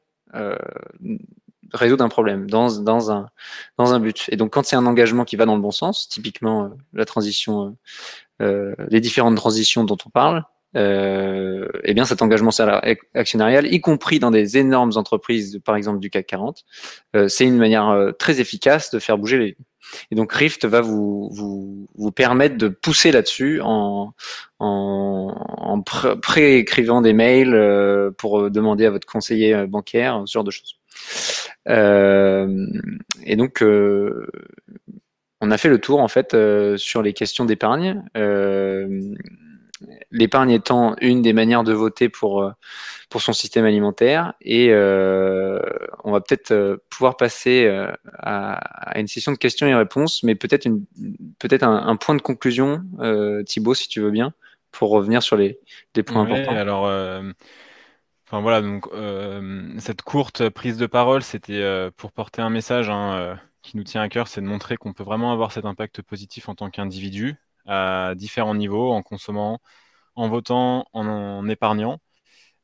résoudre un problème dans, dans, un, dans un but. Et donc, quand c'est un engagement qui va dans le bon sens, typiquement la transition, les différentes transitions dont on parle, et euh, eh bien cet engagement actionnarial, y compris dans des énormes entreprises, par exemple du CAC 40, euh, c'est une manière euh, très efficace de faire bouger les et donc Rift va vous, vous, vous permettre de pousser là-dessus en, en, en pré-écrivant des mails pour demander à votre conseiller bancaire, ce genre de choses. Euh, et donc, on a fait le tour en fait sur les questions d'épargne l'épargne étant une des manières de voter pour, euh, pour son système alimentaire. Et euh, on va peut-être euh, pouvoir passer à, une session de questions et réponses, mais peut-être peut-être un, point de conclusion, Thibault Thibaut, si tu veux bien, pour revenir sur les, points importants. Alors, Enfin, voilà, donc cette courte prise de parole, c'était pour porter un message hein, qui nous tient à cœur, c'est de montrer qu'on peut vraiment avoir cet impact positif en tant qu'individu à différents niveaux, en consommant, en votant, en, épargnant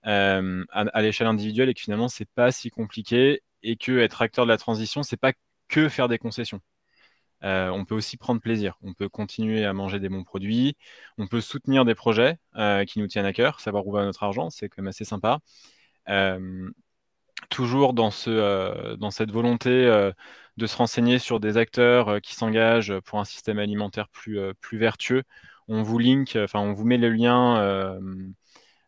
euh, à, l'échelle individuelle et que finalement c'est pas si compliqué et que être acteur de la transition, c'est pas que faire des concessions. Euh, on peut aussi prendre plaisir. On peut continuer à manger des bons produits. On peut soutenir des projets euh, qui nous tiennent à cœur, savoir où va notre argent, c'est quand même assez sympa. toujours dans, ce, dans, cette volonté de se renseigner sur des acteurs qui s'engagent pour un système alimentaire plus, plus vertueux, euh, on vous met le lien euh,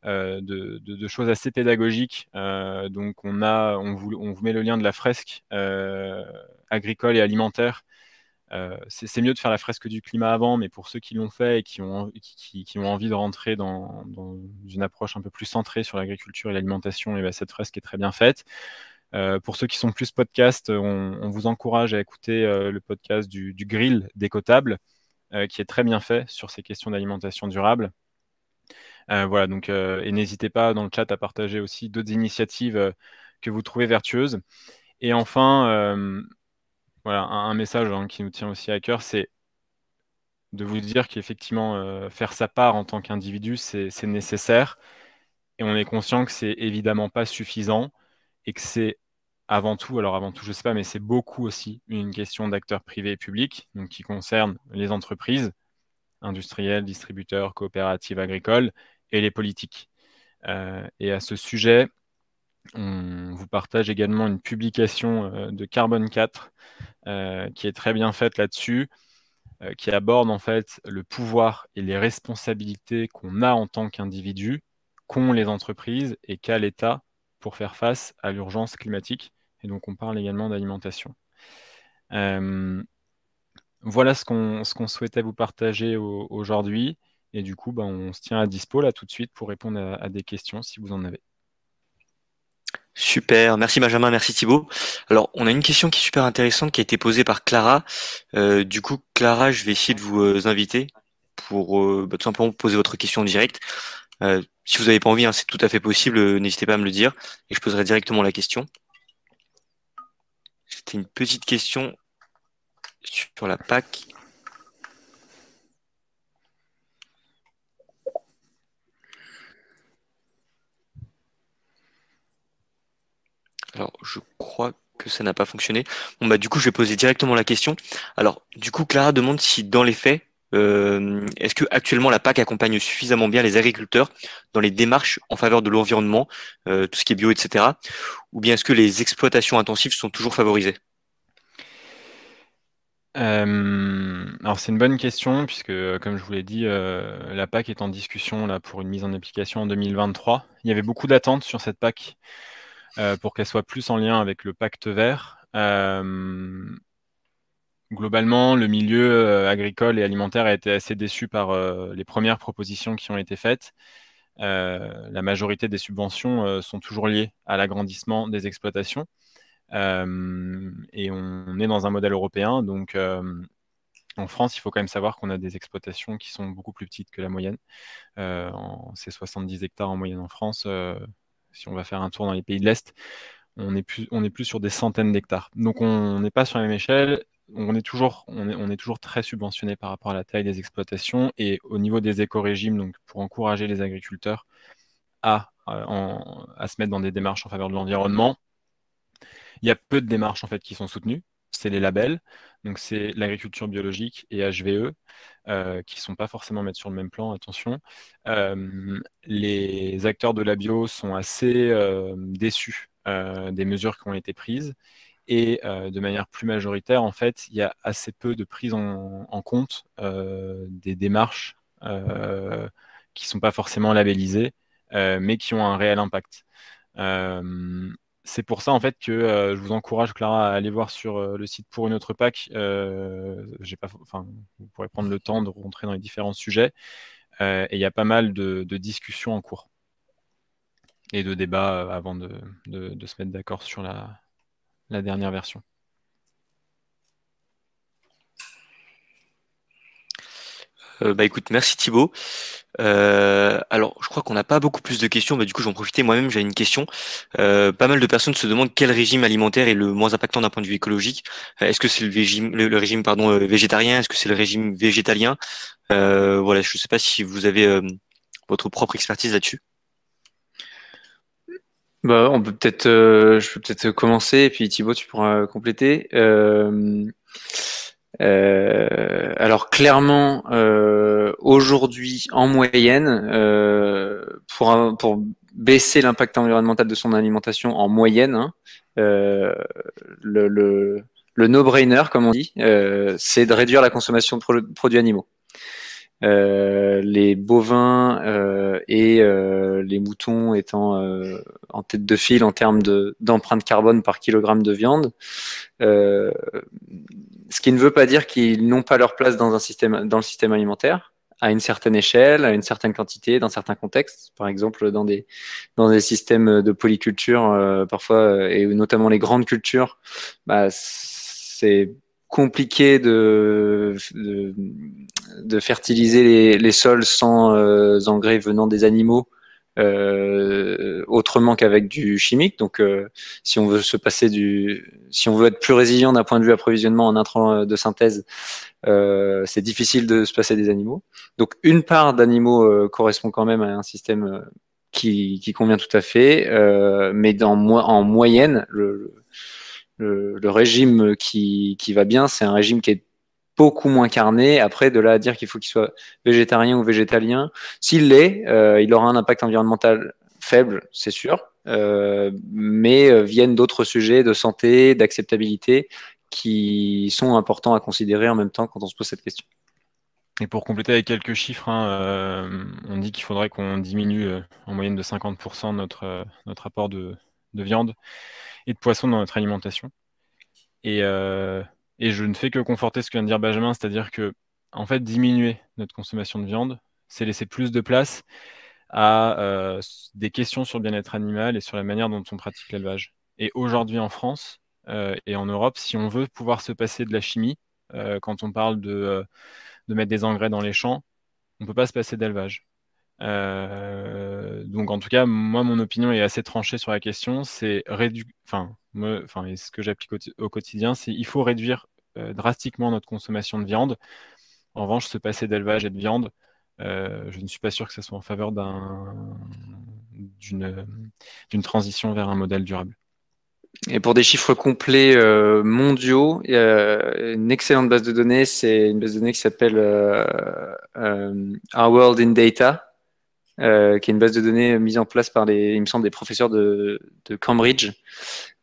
euh, de, choses assez pédagogiques. donc on vous, met le lien de la fresque agricole et alimentaire. c'est mieux de faire la fresque du climat avant, mais pour ceux qui l'ont fait et qui ont, envie de rentrer dans, une approche un peu plus centrée sur l'agriculture et l'alimentation, ben, cette fresque est très bien faite. pour ceux qui sont plus podcast, on, vous encourage à écouter le podcast du, du Grill d'Écotable, euh, qui est très bien fait sur ces questions d'alimentation durable. Euh, voilà, donc, euh, et n'hésitez pas dans le chat à partager aussi d'autres initiatives que vous trouvez vertueuses. Et enfin, voilà, un, message hein, qui nous tient aussi à cœur, c'est de vous dire qu'effectivement, faire sa part en tant qu'individu, c'est nécessaire. Et on est conscient que c'est évidemment pas suffisant et que c'est avant tout, alors avant tout, je ne sais pas, mais c'est beaucoup aussi une question d'acteurs privés et publics, donc qui concerne les entreprises, industrielles, distributeurs, coopératives agricoles et les politiques. Euh, et à ce sujet, on vous partage également une publication euh, de Carbone 4 euh, qui est très bien faite là-dessus, qui aborde en fait le pouvoir et les responsabilités qu'on a en tant qu'individu, qu'ont les entreprises et qu'a l'État pour faire face à l'urgence climatique. Et donc, on parle également d'alimentation. Euh, voilà ce qu'on souhaitait vous partager aujourd'hui. Et du coup, bah, on se tient à dispo là tout de suite pour répondre à, des questions si vous en avez. Super, merci Benjamin, merci Thibault. Alors, on a une question qui est super intéressante qui a été posée par Clara. Euh, du coup, Clara, je vais essayer de vous euh, inviter pour bah, tout simplement poser votre question en direct. si vous n'avez pas envie, hein, c'est tout à fait possible, n'hésitez pas à me le dire et je poserai directement la question. C'était une petite question sur la PAC. Alors, je crois que ça n'a pas fonctionné. Bon, bah, du coup, je vais poser directement la question. Alors, du coup, Clara demande si, dans les faits, euh, est-ce que actuellement la PAC accompagne suffisamment bien les agriculteurs dans les démarches en faveur de l'environnement, euh, tout ce qui est bio, etc. Ou bien est-ce que les exploitations intensives sont toujours favorisées euh, alors c'est une bonne question puisque comme je vous l'ai dit, la PAC est en discussion là pour une mise en application en 2023. Il y avait beaucoup d'attentes sur cette PAC pour qu'elle soit plus en lien avec le pacte vert globalement, le milieu euh, agricole et alimentaire a été assez déçu par euh, les premières propositions qui ont été faites. Euh, la majorité des subventions sont toujours liées à l'agrandissement des exploitations. et on, est dans un modèle européen, donc en France, il faut quand même savoir qu'on a des exploitations qui sont beaucoup plus petites que la moyenne. c'est 70 hectares en moyenne en France. si on va faire un tour dans les pays de l'Est, on est plus, on est plus sur des centaines d'hectares. Donc on n'est pas sur la même échelle on est toujours, on toujours très subventionné par rapport à la taille des exploitations et au niveau des éco-régimes, donc pour encourager les agriculteurs à, euh, à se mettre dans des démarches en faveur de l'environnement. Il y a peu de démarches en fait qui sont soutenues. C'est les labels, donc c'est l'agriculture biologique et HVE, euh, qui ne sont pas forcément mettre sur le même plan, attention. Euh, les acteurs de la bio sont assez déçus des mesures qui ont été prises et euh, de manière plus majoritaire, en fait, il y a assez peu de prise en, compte euh, des démarches euh, qui ne sont pas forcément labellisées, mais qui ont un réel impact c'est pour ça en fait que je vous encourage Clara à aller voir sur le site pour une autre PAC. pas, vous pourrez prendre le temps de rentrer dans les différents sujets. et il y a pas mal de, discussions en cours et de débats avant de se mettre d'accord sur la, la dernière version. Euh, bah écoute, merci Thibaut. Euh, alors, je crois qu'on n'a pas beaucoup plus de questions, bah, du coup, j'en profite moi-même, j'ai une question. Euh, pas mal de personnes se demandent quel régime alimentaire est le moins impactant d'un point de vue écologique. Est-ce que c'est le régime, le, régime pardon, végétarien Est-ce que c'est le régime végétalien Voilà, je ne sais pas si vous avez votre propre expertise là-dessus. Bah, on peut peut-être, euh, je peux peut-être commencer et puis Thibaut, tu pourras compléter. Euh, euh, alors clairement, aujourd'hui, en moyenne, pour pour baisser l'impact environnemental de son alimentation en moyenne, hein, le, le, le no-brainer, comme on dit, c'est de réduire la consommation de produits animaux. Euh, les bovins euh, et euh, les moutons étant en tête de file en termes d'empreinte carbone par kilogramme de viande. ce qui ne veut pas dire qu'ils n'ont pas leur place dans, un système, dans le système alimentaire à une certaine échelle, à une certaine quantité, dans certains contextes, par exemple dans des, dans des systèmes de polyculture parfois, et notamment les grandes cultures, bah, c'est compliqué de, de, fertiliser les, les, sols sans euh, engrais venant des animaux euh, autrement qu'avec du chimique. Donc, euh, si on veut se passer du, si on veut être plus résilient d'un point de vue approvisionnement en intrants de synthèse, c'est difficile de se passer des animaux. Donc, une part d'animaux correspond quand même à un système qui, qui, convient tout à fait, mais dans, en moyenne, le, le, régime qui, va bien, c'est un régime qui est beaucoup moins carné. Après, de là à dire qu'il faut qu'il soit végétarien ou végétalien, s'il l'est, euh, il aura un impact environnemental faible, c'est sûr, euh, mais euh, viennent d'autres sujets de santé, d'acceptabilité qui sont importants à considérer en même temps quand on se pose cette question. Et pour compléter avec quelques chiffres, hein, on dit qu'il faudrait qu'on diminue en moyenne de 50% notre, notre apport de, de viande et de poisson dans notre alimentation. Euh, et, je ne fais que conforter ce que vient de dire Benjamin, c'est-à-dire que en fait, diminuer notre consommation de viande, c'est laisser plus de place à euh, des questions sur le bien-être animal et sur la manière dont on pratique l'élevage. Et aujourd'hui en France euh, et en Europe, si on veut pouvoir se passer de la chimie, quand on parle de, de mettre des engrais dans les champs, on ne peut pas se passer d'élevage. Euh, donc en tout cas, moi, mon opinion est assez tranchée sur la question. C'est réduire, enfin, ce que j'applique au, quotidien, c'est il faut réduire euh, drastiquement notre consommation de viande. En revanche, se passer d'élevage et de viande, euh, je ne suis pas sûr que ce soit en faveur d'une transition vers un modèle durable. Et pour des chiffres complets mondiaux, euh, une excellente base de données, c'est une base de données qui s'appelle Our World in Data, euh, qui est une base de données mise en place par les, il me semble, des professeurs de, Cambridge.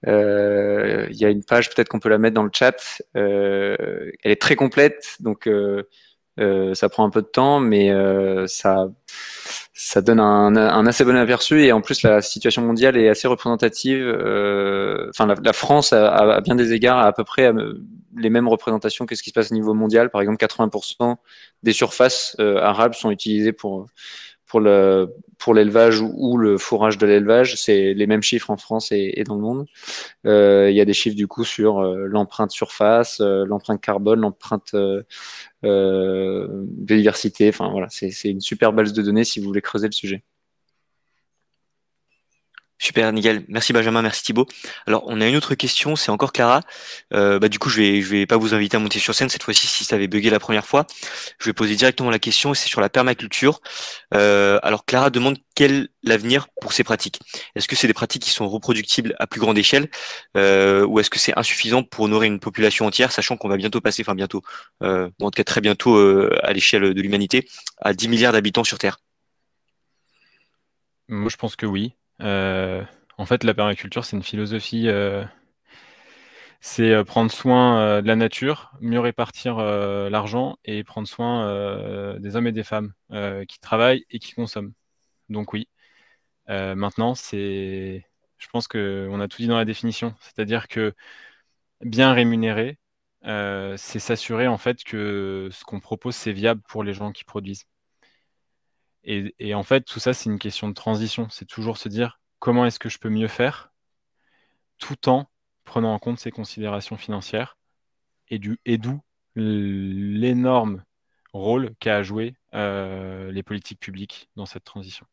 Euh, il y a une page, peut-être qu'on peut la mettre dans le chat. Euh, elle est très complète, donc ça prend un peu de temps, mais ça, ça donne un, assez bon aperçu. Et en plus, la situation mondiale est assez représentative. Enfin, la, France, a, à bien des égards, a à peu près les mêmes représentations que ce qui se passe au niveau mondial. Par exemple, 80% des surfaces arabes sont utilisées pour pour le pour l'élevage ou, le fourrage de l'élevage, c'est les mêmes chiffres en France et, dans le monde. Euh, il y a des chiffres du coup sur euh, l'empreinte surface, euh, l'empreinte carbone, l'empreinte biodiversité. Enfin voilà, c'est une super base de données si vous voulez creuser le sujet. Super, nigel, Merci Benjamin, merci Thibault. Alors, on a une autre question, c'est encore Clara. Euh, bah, du coup, je vais, je vais pas vous inviter à monter sur scène cette fois-ci si ça avait bugué la première fois. Je vais poser directement la question, c'est sur la permaculture. Euh, alors, Clara demande quel l'avenir pour ces pratiques Est-ce que c'est des pratiques qui sont reproductibles à plus grande échelle euh, ou est-ce que c'est insuffisant pour nourrir une population entière, sachant qu'on va bientôt passer, enfin bientôt, bon, en tout cas très bientôt à l'échelle de l'humanité, à 10 milliards d'habitants sur Terre Moi, je pense que oui. Euh, en fait, la permaculture, c'est une philosophie euh, c'est euh, prendre soin de la nature, mieux répartir l'argent et prendre soin des hommes et des femmes qui travaillent et qui consomment. Donc oui. maintenant, c'est, je pense qu'on a tout dit dans la définition, c'est-à-dire que bien rémunérer, c'est s'assurer en fait que ce qu'on propose c'est viable pour les gens qui produisent. Et, en fait, tout ça, c'est une question de transition. C'est toujours se dire comment est-ce que je peux mieux faire tout en prenant en compte ces considérations financières et d'où et l'énorme rôle qu'a joué euh, les politiques publiques dans cette transition.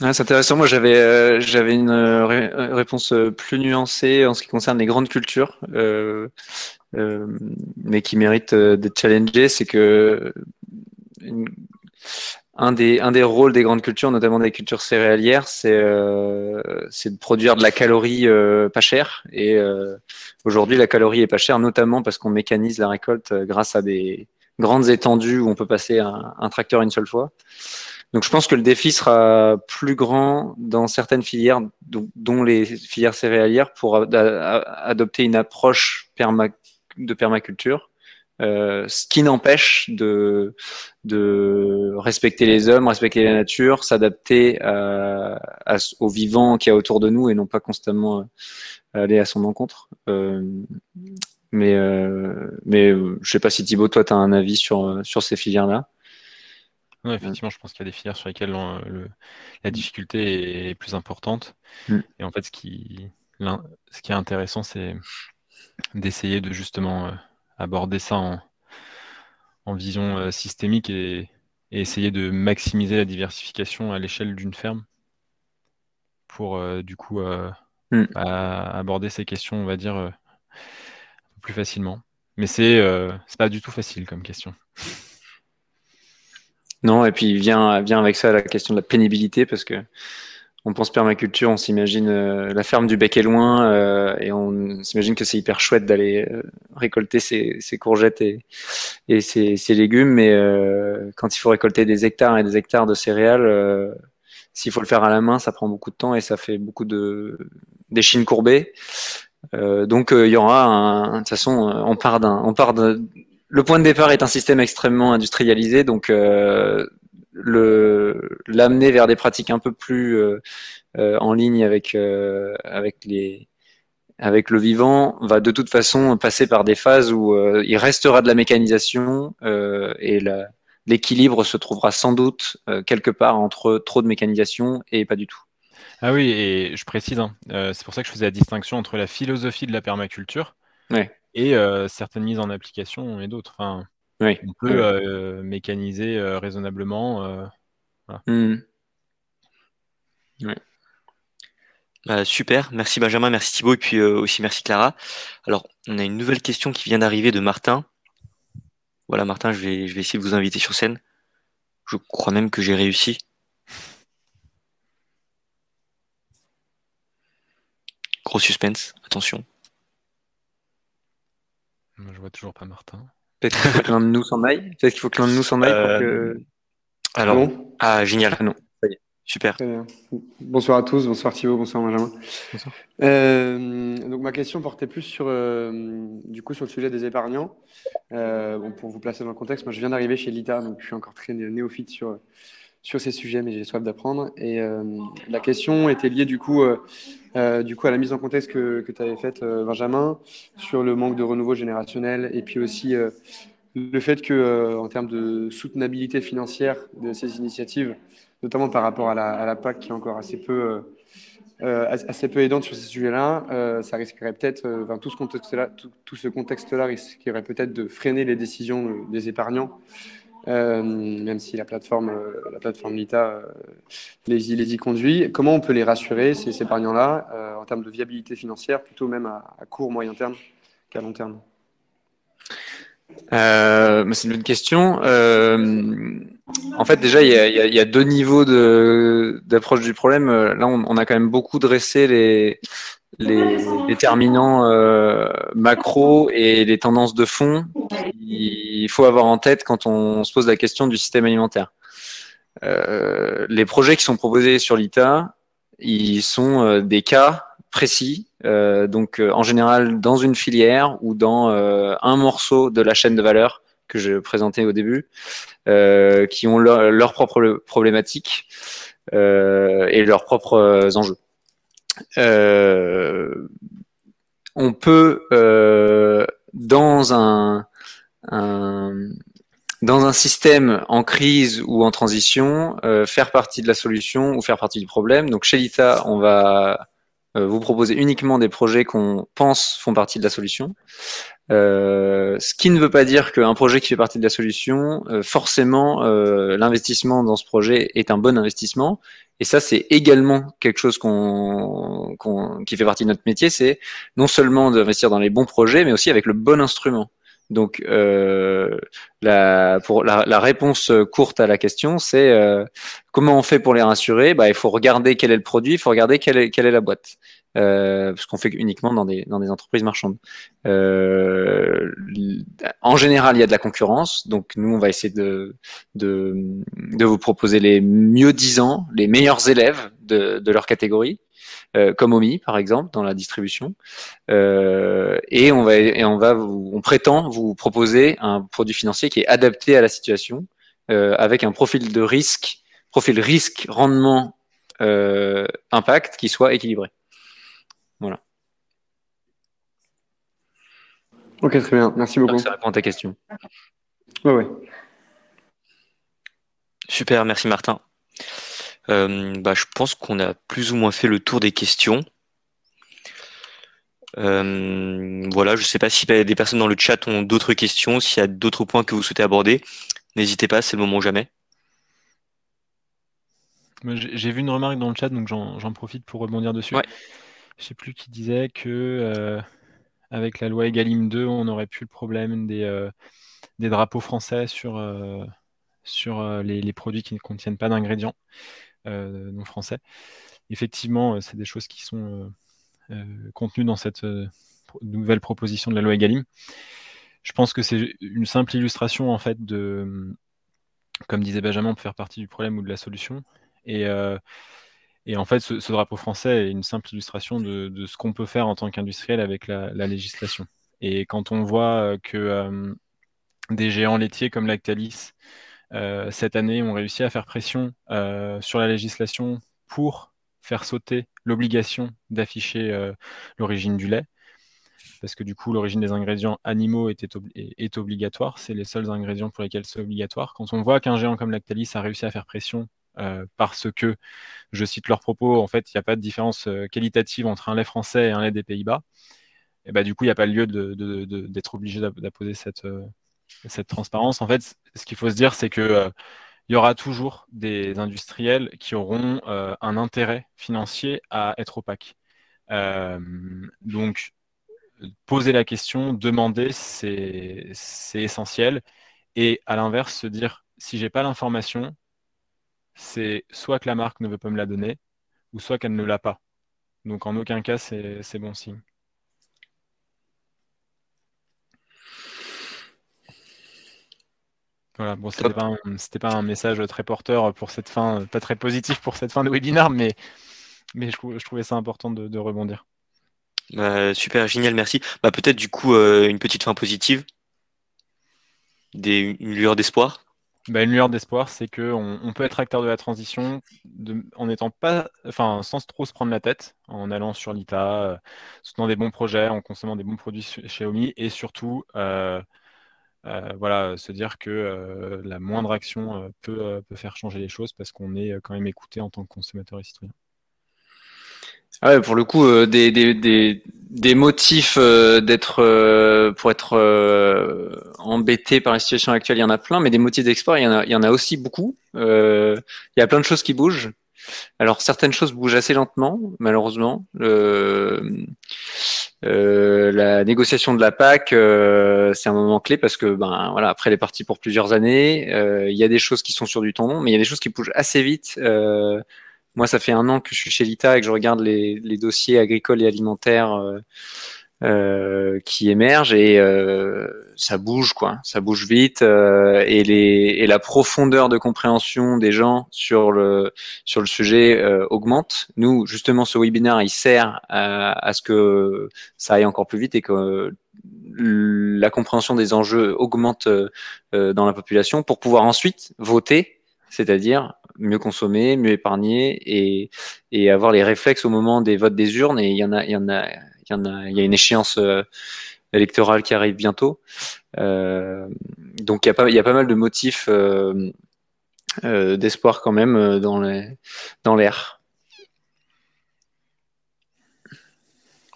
Ah, c'est intéressant. Moi, j'avais euh, une euh, réponse plus nuancée en ce qui concerne les grandes cultures, mais qui mérite d'être challengée. C'est que une un des, un des rôles des grandes cultures, notamment des cultures céréalières, c'est euh, de produire de la calorie euh, pas chère. Et euh, aujourd'hui, la calorie est pas chère, notamment parce qu'on mécanise la récolte grâce à des grandes étendues où on peut passer un, tracteur une seule fois. Donc je pense que le défi sera plus grand dans certaines filières, dont les filières céréalières, pour adopter une approche de permaculture euh, ce qui n'empêche de, de respecter les hommes, respecter la nature, s'adapter au vivant qu'il y a autour de nous et non pas constamment euh, aller à son encontre. Euh, mais euh, mais je sais pas si Thibaut, toi, tu as un avis sur, sur ces filières-là. effectivement, je pense qu'il y a des filières sur lesquelles la difficulté est plus importante. Mm. Et en fait, ce qui, ce qui est intéressant, c'est d'essayer de justement aborder ça en, vision euh, systémique et, essayer de maximiser la diversification à l'échelle d'une ferme pour euh, du coup euh, hmm. aborder ces questions, on va dire, plus facilement. Mais c'est pas du tout facile comme question. Non, et puis vient, vient avec ça la question de la pénibilité parce que on pense permaculture, on s'imagine euh, la ferme du bec est loin, euh, et on s'imagine que c'est hyper chouette d'aller euh, récolter ses, courgettes et, et ses, légumes, mais quand il faut récolter des hectares et des hectares de céréales, s'il faut le faire à la main, ça prend beaucoup de temps et ça fait beaucoup de d'échines courbées. donc il y aura, de toute façon, on part d'un, on part de, le point de départ est un système extrêmement industrialisé, donc le l'amener vers des pratiques un peu plus euh, euh, en ligne avec euh, avec les avec le vivant va de toute façon passer par des phases où il restera de la mécanisation et l'équilibre se trouvera sans doute quelque part entre trop de mécanisation et pas du tout. Ah oui, et je précise, hein, c'est pour ça que je faisais la distinction entre la philosophie de la permaculture et certaines mises en application et d'autres. Enfin, on peut euh, mécaniser euh, raisonnablement. Euh, hmm. bah, super, merci Benjamin, merci Thibaut et puis aussi merci Clara. Alors, on a une nouvelle question qui vient d'arriver de Martin. Voilà, Martin, je vais, je vais essayer de vous inviter sur scène. Je crois même que j'ai réussi. Gros suspense, attention. Je vois toujours pas Martin. Peut-être qu'il faut que l'un de nous s'en aille. Peut-être qu'il faut que l'un de nous s'en aille pour que... Euh, alors, ah, génial. Ah, non. Super. Bonsoir à tous, bonsoir Thibaut, bonsoir Benjamin. Bonsoir. Euh, donc ma question portait plus sur, euh, du coup, sur le sujet des épargnants. pour vous placer dans le contexte, moi je viens d'arriver chez Lita, donc je suis encore très néophyte sur, sur ces sujets, mais j'ai soif d'apprendre. Et euh, la question était liée du coup, euh, euh, du coup à la mise en contexte que, tu avais faite, Benjamin, sur le manque de renouveau générationnel et puis aussi le fait que, en termes de soutenabilité financière de ces initiatives, notamment par rapport à la, PAC qui est encore assez peu. assez peu aidante sur ces sujets-là, ça risquerait peut-être, tout ce là tout, ce contexte-là risquerait peut-être de freiner les décisions des épargnants euh, même si la plateforme, euh, la plateforme Lita euh, les, y conduit. Comment on peut les rassurer, ces, épargnants-là, en termes de viabilité financière, plutôt même à, court, moyen terme qu'à long terme C'est une bonne question. en fait, déjà, il y a, deux niveaux d'approche du problème. Là, on, a quand même beaucoup dressé les, les déterminants euh, macro et les tendances de fond il faut avoir en tête quand on se pose la question du système alimentaire. Euh, les projets qui sont proposés sur l'ITA, ils sont euh, des cas précis, donc en général dans une filière ou dans un morceau de la chaîne de valeur que je présentais au début, qui ont leur, leur propre problématique et leurs propres enjeux. Euh, on peut euh, dans un, dans un système en crise ou en transition, euh, faire partie de la solution ou faire partie du problème. Donc chez l'ITA, on va euh, vous proposez uniquement des projets qu'on pense font partie de la solution. Euh, ce qui ne veut pas dire qu'un projet qui fait partie de la solution, euh, forcément, l'investissement dans ce projet est un bon investissement. Et ça, c'est également quelque chose qu'on, qui fait partie de notre métier, c'est non seulement d'investir dans les bons projets, mais aussi avec le bon instrument. Donc, euh, la, pour la, réponse courte à la question, c'est euh, comment on fait pour les rassurer bah, Il faut regarder quel est le produit, il faut regarder quelle est, quelle est la boîte. Euh, parce qu'on fait uniquement dans des, entreprises marchandes. Euh, en général, il y a de la concurrence, donc nous, on va essayer de, de, vous proposer les mieux disants, les meilleurs élèves de, de leur catégorie. Euh, comme OMI par exemple dans la distribution. Euh, et on va, on va, on prétend vous proposer un produit financier qui est adapté à la situation, euh, avec un profil de risque, profil risque rendement impact qui soit équilibré. Voilà. Ok, très bien. Merci beaucoup. Ça répond à ta question. oui. Super, merci Martin. Euh, bah, je pense qu'on a plus ou moins fait le tour des questions. Euh, voilà, je ne sais pas si des personnes dans le chat ont d'autres questions, s'il y a d'autres points que vous souhaitez aborder. N'hésitez pas, c'est le moment jamais. J'ai vu une remarque dans le chat, donc j'en profite pour rebondir dessus. Je ne sais plus qui disait que euh, avec la loi Egalim 2, on aurait pu le problème des, des drapeaux français sur, sur les, produits qui ne contiennent pas d'ingrédients. Euh, non français. Effectivement, euh, c'est des choses qui sont euh, contenues dans cette nouvelle proposition de la loi Egalim. Je pense que c'est une simple illustration en fait de, comme disait Benjamin, faire partie du problème ou de la solution. Et, en fait, ce, drapeau français est une simple illustration de, ce qu'on peut faire en tant qu'industriel avec la, législation. Et quand on voit que des géants laitiers comme Lactalis euh, cette année ont réussi à faire pression euh, sur la législation pour faire sauter l'obligation d'afficher euh, l'origine du lait parce que du coup, l'origine des ingrédients animaux était est obligatoire. C'est les seuls ingrédients pour lesquels c'est obligatoire. Quand on voit qu'un géant comme Lactalis a réussi à faire pression parce que, je cite leurs propos, en fait, il n'y a pas de différence qualitative entre un lait français et un lait des Pays-Bas, bah, du coup, il n'y a pas lieu d'être obligé d'apposer cette, cette transparence, en fait, ce qu'il faut se dire, c'est que euh, il y aura toujours des industriels qui auront euh, un intérêt financier à être opaques. Euh, donc, poser la question, demander, c'est essentiel. Et à l'inverse, se dire si j'ai pas l'information, c'est soit que la marque ne veut pas me la donner, ou soit qu'elle ne l'a pas. Donc, en aucun cas, c'est bon signe. Voilà, bon, c'était pas, un message très porteur pour cette fin, euh, pas très positif pour cette fin de webinar, mais, mais je, trouvais ça important de, rebondir. Bah, super, génial, merci. Bah, peut-être du coup euh, une petite fin positive, Des, une lueur d'espoir. Bah, une lueur d'espoir, c'est qu'on on peut être acteur de la transition en étant pas, enfin, sans trop se prendre la tête, en allant sur l'ITA, soutenant euh, des bons projets, en consommant des bons produits chez Omi et surtout euh, voilà, euh, se dire que euh, la moindre action peut, peut, faire changer les choses parce qu'on est quand même écouté en tant que consommateur et citoyen. Ah pour le coup, des, des, des, des, motifs d'être pour être embêté par la situation actuelle, il y en a plein, mais des motifs d'export, il, y en a, il y en a aussi beaucoup. il y a plein de choses qui bougent. Alors certaines choses bougent assez lentement, malheureusement. Euh, euh, la négociation de la PAC, euh, c'est un moment clé parce que ben voilà, après elle est partie pour plusieurs années. Euh, il y a des choses qui sont sur du temps long, mais il y a des choses qui bougent assez vite. moi, ça fait un an que je suis chez l'ITA et que je regarde les, les dossiers agricoles et alimentaires qui émergent et ça bouge quoi, ça bouge vite euh, et, les, et la profondeur de compréhension des gens sur le sur le sujet euh, augmente. Nous justement ce webinaire il sert à, ce que ça aille encore plus vite et que la compréhension des enjeux augmente euh, dans la population pour pouvoir ensuite voter, c'est-à-dire mieux consommer, mieux épargner et, et avoir les réflexes au moment des votes des urnes. Et il y en a, il y en a, il y en a, il y a une échéance électorale qui arrive bientôt. Euh, donc il y, a pas, mal de motifs euh, euh, d'espoir quand même dans l'air.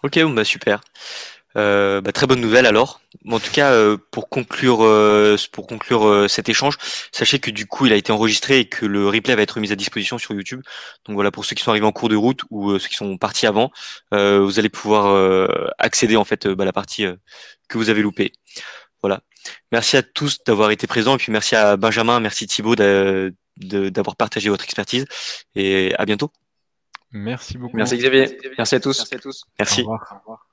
ok, bah, super. Euh, bah, très bonne nouvelle alors. en tout cas, euh, pour conclure, euh, pour conclure cet échange, sachez que du coup, il a été enregistré et que le replay va être mis à disposition sur YouTube. Donc voilà, pour ceux qui sont arrivés en cours de route ou ceux qui sont partis avant, vous allez pouvoir accéder en fait bah, à la partie que vous avez loupée. Voilà. Merci à tous d'avoir été présents et puis merci à Benjamin, merci Thibaut d'avoir partagé votre expertise et à bientôt. Merci beaucoup. Merci Xavier. Merci, à tous. Merci à tous. Merci. Au revoir.